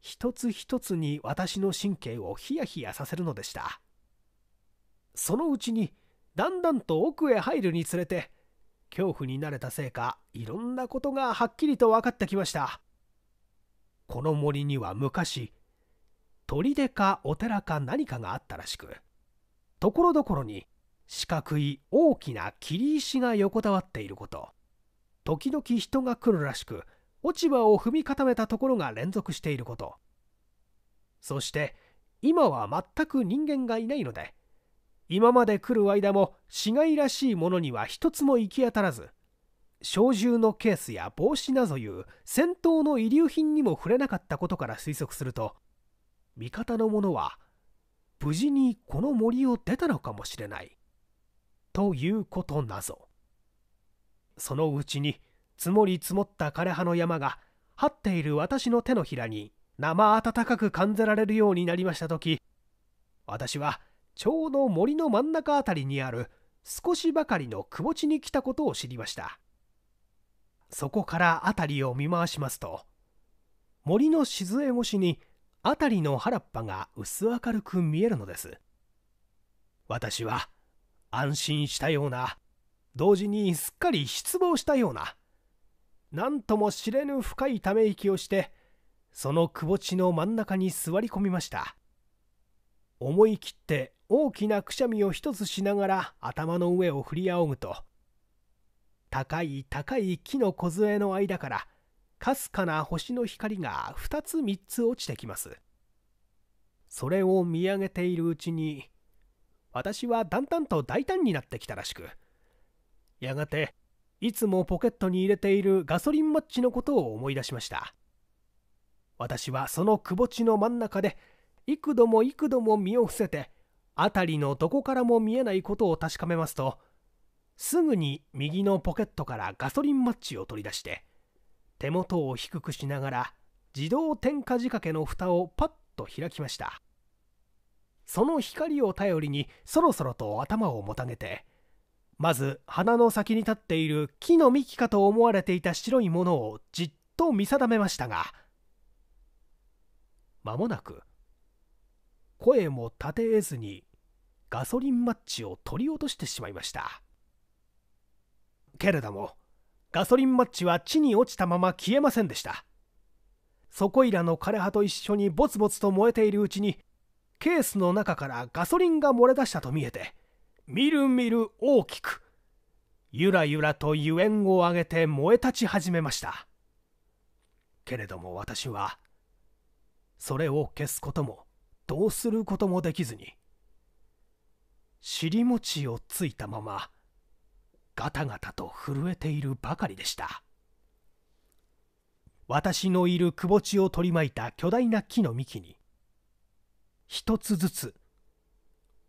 一つ一つに私の神経をヒヤヒヤさせるのでしたそのうちにだんだんと奥へ入るにつれて恐怖に慣れたせいかいろんなことがはっきりと分かってきましたこの森には昔砦かお寺か何かがあったらしくところどころに四角い大きな切石が横たわっていること時々人が来るらしく落ち葉を踏み固めたところが連続していることそして今は全く人間がいないので今まで来る間も死骸らしいものには一つも行き当たらず小銃のケースや帽子などいう戦闘の遺留品にも触れなかったことから推測すると味方の者は無事にこの森を出たのかもしれないということなぞそのうちに積もり積もった枯葉の山が張っている私の手のひらに生温かく感じられるようになりました時私はちょうど森の真ん中あたりにある少しばかりのくぼ地に来たことを知りました。そこから辺りを見回しますと森の静越越しに辺りの原っぱが薄明るく見えるのです私は安心したような同時にすっかり失望したような何とも知れぬ深いため息をしてそのくぼ地の真ん中に座り込みました思い切って大きなくしゃみを一つしながら頭の上を振り仰ぐと高い高い木の梢の間からかすかな星の光が2つ3つ落ちてきますそれを見上げているうちに私はだんだんと大胆になってきたらしくやがていつもポケットに入れているガソリンマッチのことを思い出しました私はその窪地の真ん中で幾度も幾度も身を伏せて辺りのどこからも見えないことを確かめますとすぐに右のポケットからガソリンマッチを取り出して手元を低くしながら自動点火仕掛けの蓋をパッと開きましたその光を頼りにそろそろと頭をもたげてまず鼻の先に立っている木の幹かと思われていた白いものをじっと見定めましたが間もなく声も立てえずにガソリンマッチを取り落としてしまいました。けれどもガソリンマッチは地に落ちたまま消えませんでしたそこいらの枯葉と一緒にぼつぼつと燃えているうちにケースの中からガソリンが漏れ出したと見えてみるみる大きくゆらゆらと油煙を上げて燃え立ち始めましたけれども私はそれを消すこともどうすることもできずに尻餅をついたままガタガタと震えているばかりでした私のいるくぼ地を取り巻いた巨大な木の幹に一つずつ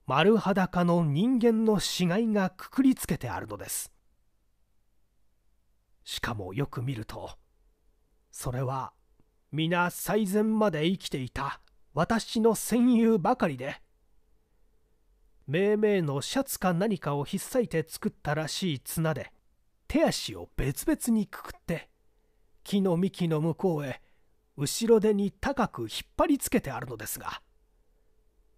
丸裸の人間の死骸がくくりつけてあるのですしかもよく見るとそれは皆最前まで生きていた私の戦友ばかりで命名のシャツか何かをひっさいて作ったらしい綱で手足を別々にくくって木の幹の向こうへ後ろ手に高く引っ張りつけてあるのですが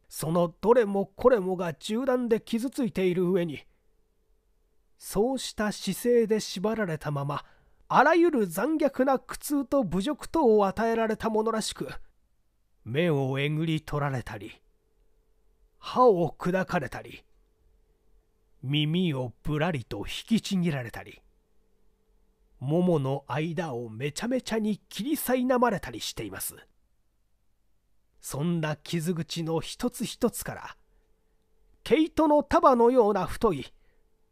そのどれもこれもが銃弾で傷ついている上にそうした姿勢で縛られたままあらゆる残虐な苦痛と侮辱等を与えられたものらしく目をえぐり取られたり歯を砕かれたり耳をぶらりと引きちぎられたりももの間をめちゃめちゃに切り裂いなまれたりしていますそんな傷口の一つ一つから毛糸の束のような太い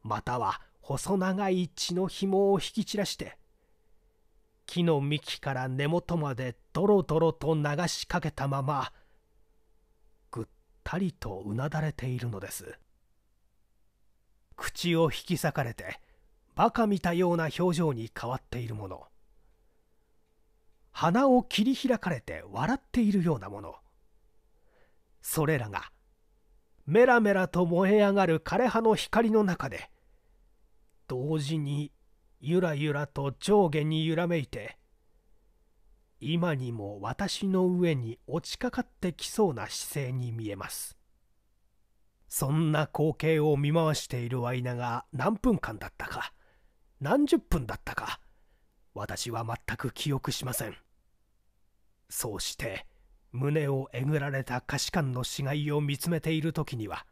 または細長い血の紐を引き散らして木の幹から根元までドロドロと流しかけたままかりとうなだれているのです口を引き裂かれてバカ見たような表情に変わっているもの鼻を切り開かれて笑っているようなものそれらがメラメラと燃え上がる枯葉の光の中で同時にゆらゆらと上下に揺らめいて今にも私の上に落ちかかってきそうな姿勢に見えますそんな光景を見回しているワイナが何分間だったか何十分だったか私は全く記憶しませんそうして胸をえぐられた菓子館の死骸を見つめている時には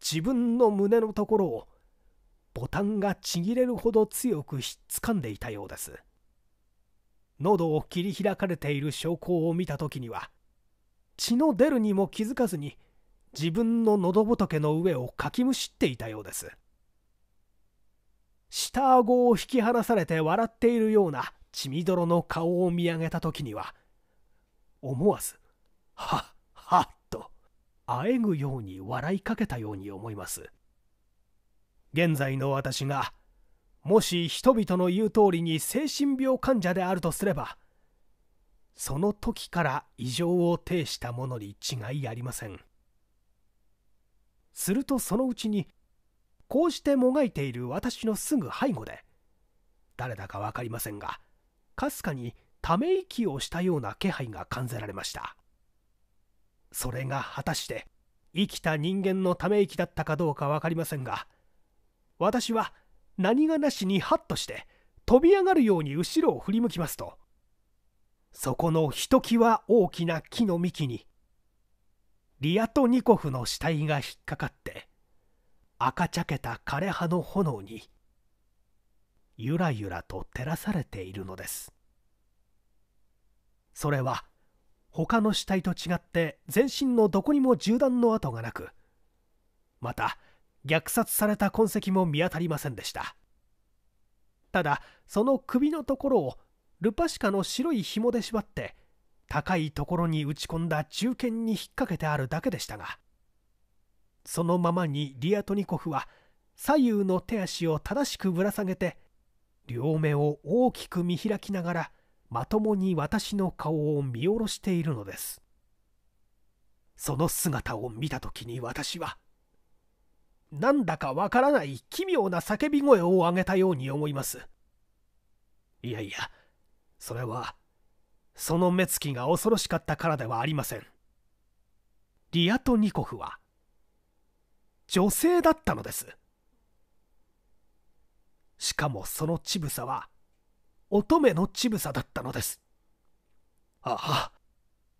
自分の胸のところをボタンがちぎれるほど強くひっつかんでいたようです喉を切り開かれている証拠を見た時には血の出るにも気づかずに自分の喉仏の上をかきむしっていたようです下顎を引き離されて笑っているような血みどろの顔を見上げた時には思わずはっはっとあえぐように笑いかけたように思います現在の私がもし人々の言う通りに精神病患者であるとすればその時から異常を呈したものに違いありませんするとそのうちにこうしてもがいている私のすぐ背後で誰だか分かりませんがかすかにため息をしたような気配が感じられましたそれが果たして生きた人間のため息だったかどうか分かりませんが私は「何がなしにハッとして飛び上がるように後ろを振り向きますとそこのひときわ大きな木の幹にリアトニコフの死体が引っかかって赤茶けた枯れ葉の炎にゆらゆらと照らされているのですそれは他の死体と違って全身のどこにも銃弾の跡がなくまた虐殺された痕跡も見当たりませんでしたただその首のところをルパシカの白い紐で縛って高いところに打ち込んだ中堅に引っ掛けてあるだけでしたがそのままにリアトニコフは左右の手足を正しくぶら下げて両目を大きく見開きながらまともに私の顔を見下ろしているのですその姿を見た時に私はなんだかわからない奇妙な叫び声を上げたように思います。いやいや、それは、その目つきが恐ろしかったからではありません。リアトニコフは、女性だったのです。しかもその乳房は、乙女の乳房だったのです。ああ、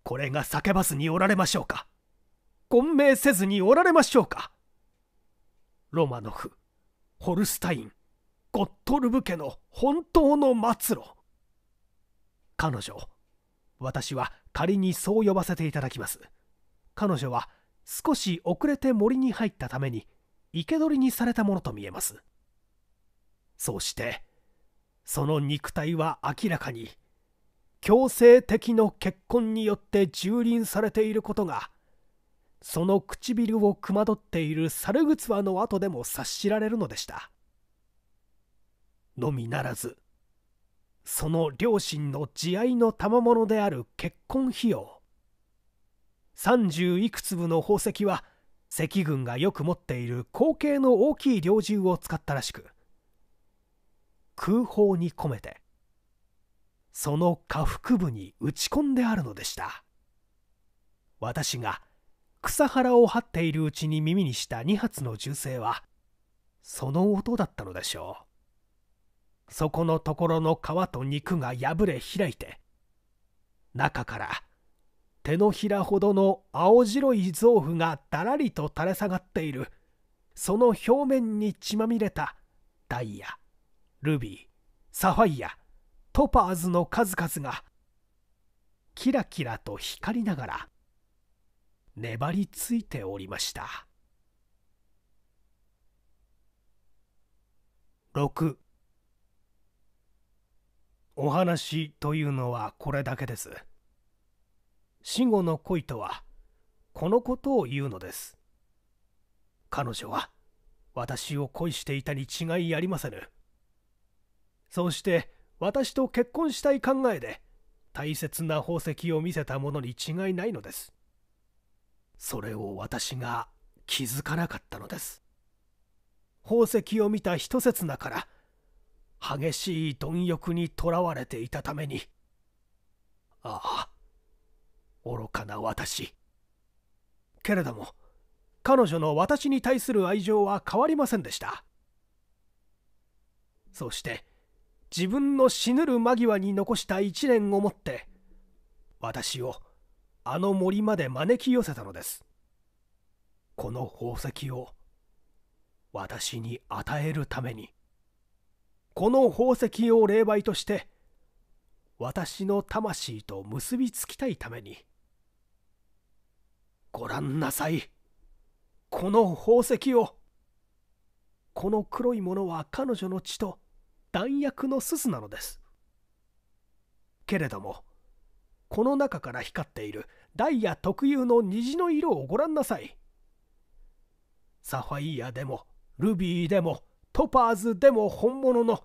これが叫ばずにおられましょうか。混迷せずにおられましょうか。ロマノフホルスタインゴットルブ家の本当の末路彼女私は仮にそう呼ばせていただきます彼女は少し遅れて森に入ったために生け捕りにされたものと見えますそうしてその肉体は明らかに強制的の結婚によって蹂躙されていることがその唇をくまどっている猿ぐつわの跡でも察しられるのでしたのみならずその両親の慈愛の賜物である結婚費用30いくつ分の宝石は赤軍がよく持っている口径の大きい猟銃を使ったらしく空砲に込めてその下腹部に打ち込んであるのでした私が「草原を張っているうちに耳にした2発の銃声はその音だったのでしょうそこのところの皮と肉が破れ開いて中から手のひらほどの青白い臓腑がだらりと垂れ下がっているその表面に血まみれたダイヤルビーサファイアトパーズの数々がキラキラと光りながら粘りついておりました6お話というのはこれだけです死後の恋とはこのことを言うのです彼女は私を恋していたに違いありませぬそうして私と結婚したい考えで大切な宝石を見せたものに違いないのですそれを私が気づかなかったのです宝石を見た一刹那から激しい貪欲にとらわれていたためにああ愚かな私けれども彼女の私に対する愛情は変わりませんでしたそして自分の死ぬる間際に残した一年をもって私をあの森まで招き寄せたのですこの宝石を私に与えるためにこの宝石を霊媒として私の魂と結びつきたいためにご覧なさいこの宝石をこの黒いものは彼女の血と弾薬のすすなのですけれどもこの中から光っているダイヤ特有の虹の色をご覧なさいサファイアでもルビーでもトパーズでも本物の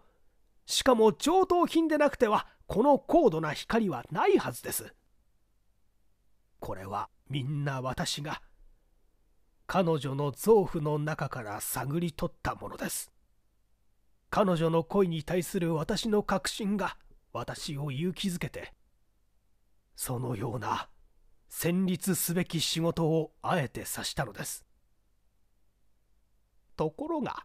しかも上等品でなくてはこの高度な光はないはずですこれはみんな私が彼女の臓腑の中から探り取ったものです彼女の恋に対する私の確信が私を勇気づけてそのような戦慄すべき仕事をあえてさしたのですところが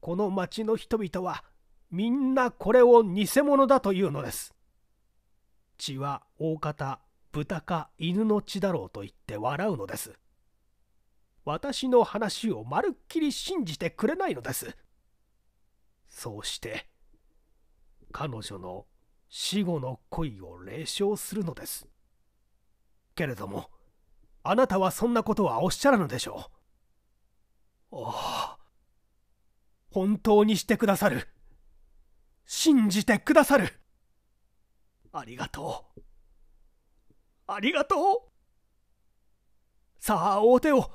この町の人々はみんなこれを偽物だというのです血は大方豚か犬の血だろうと言って笑うのです私の話をまるっきり信じてくれないのですそうして彼女の死後の恋を霊笑するのですけれどもあなたはそんなことはおっしゃらぬでしょうああ本当にしてくださる信じてくださるありがとうありがとうさあ大手を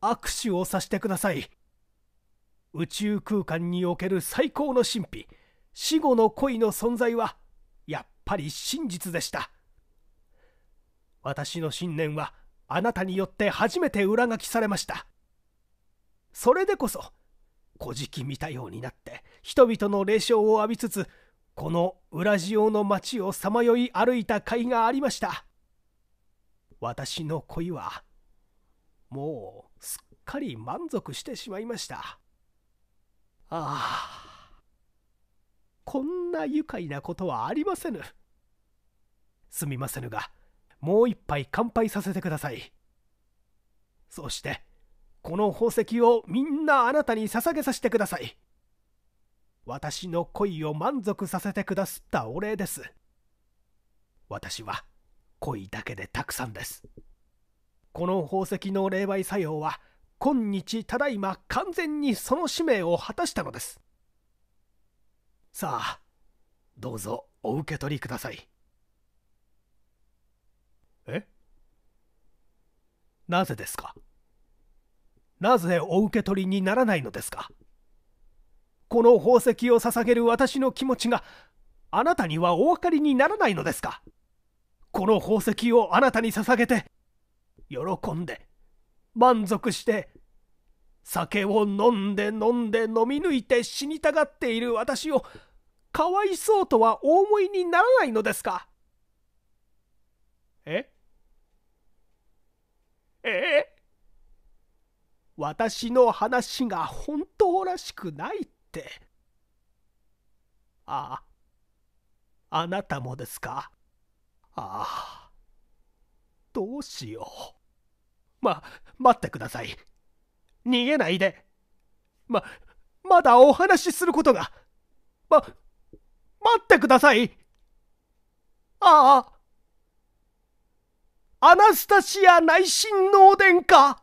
握手をさせてください宇宙空間における最高の神秘死後の恋の存在はやっぱり真実でした私の信念はあなたによって初めて裏書きされましたそれでこそ古事記見たようになって人々の霊障を浴びつつこの裏用の町をさまよい歩いた甲斐がありました私の恋はもうすっかり満足してしまいましたああこんな愉快なことはありませぬすみませぬがもう一杯乾杯させてくださいそしてこの宝石をみんなあなたに捧げさせてください私の恋を満足させてくだすったお礼です私は恋だけでたくさんですこの宝石の霊媒作用は今日ただいま完全にその使命を果たしたのですさあどうぞお受け取りくださいえなぜですかなぜお受け取りにならないのですかこの宝石を捧げる私の気持ちがあなたにはお分かりにならないのですかこの宝石をあなたに捧げて喜んで満足して酒を飲んで飲んで飲み抜いて死にたがっている私をかわいそうとはお思いにならないのですかええ私の話が本当らしくないって。ああ、あなたもですか。ああ、どうしよう。ま、待ってください。逃げないで。ま、まだお話しすることが。ま、待ってくださいああアナスタシア内心の殿下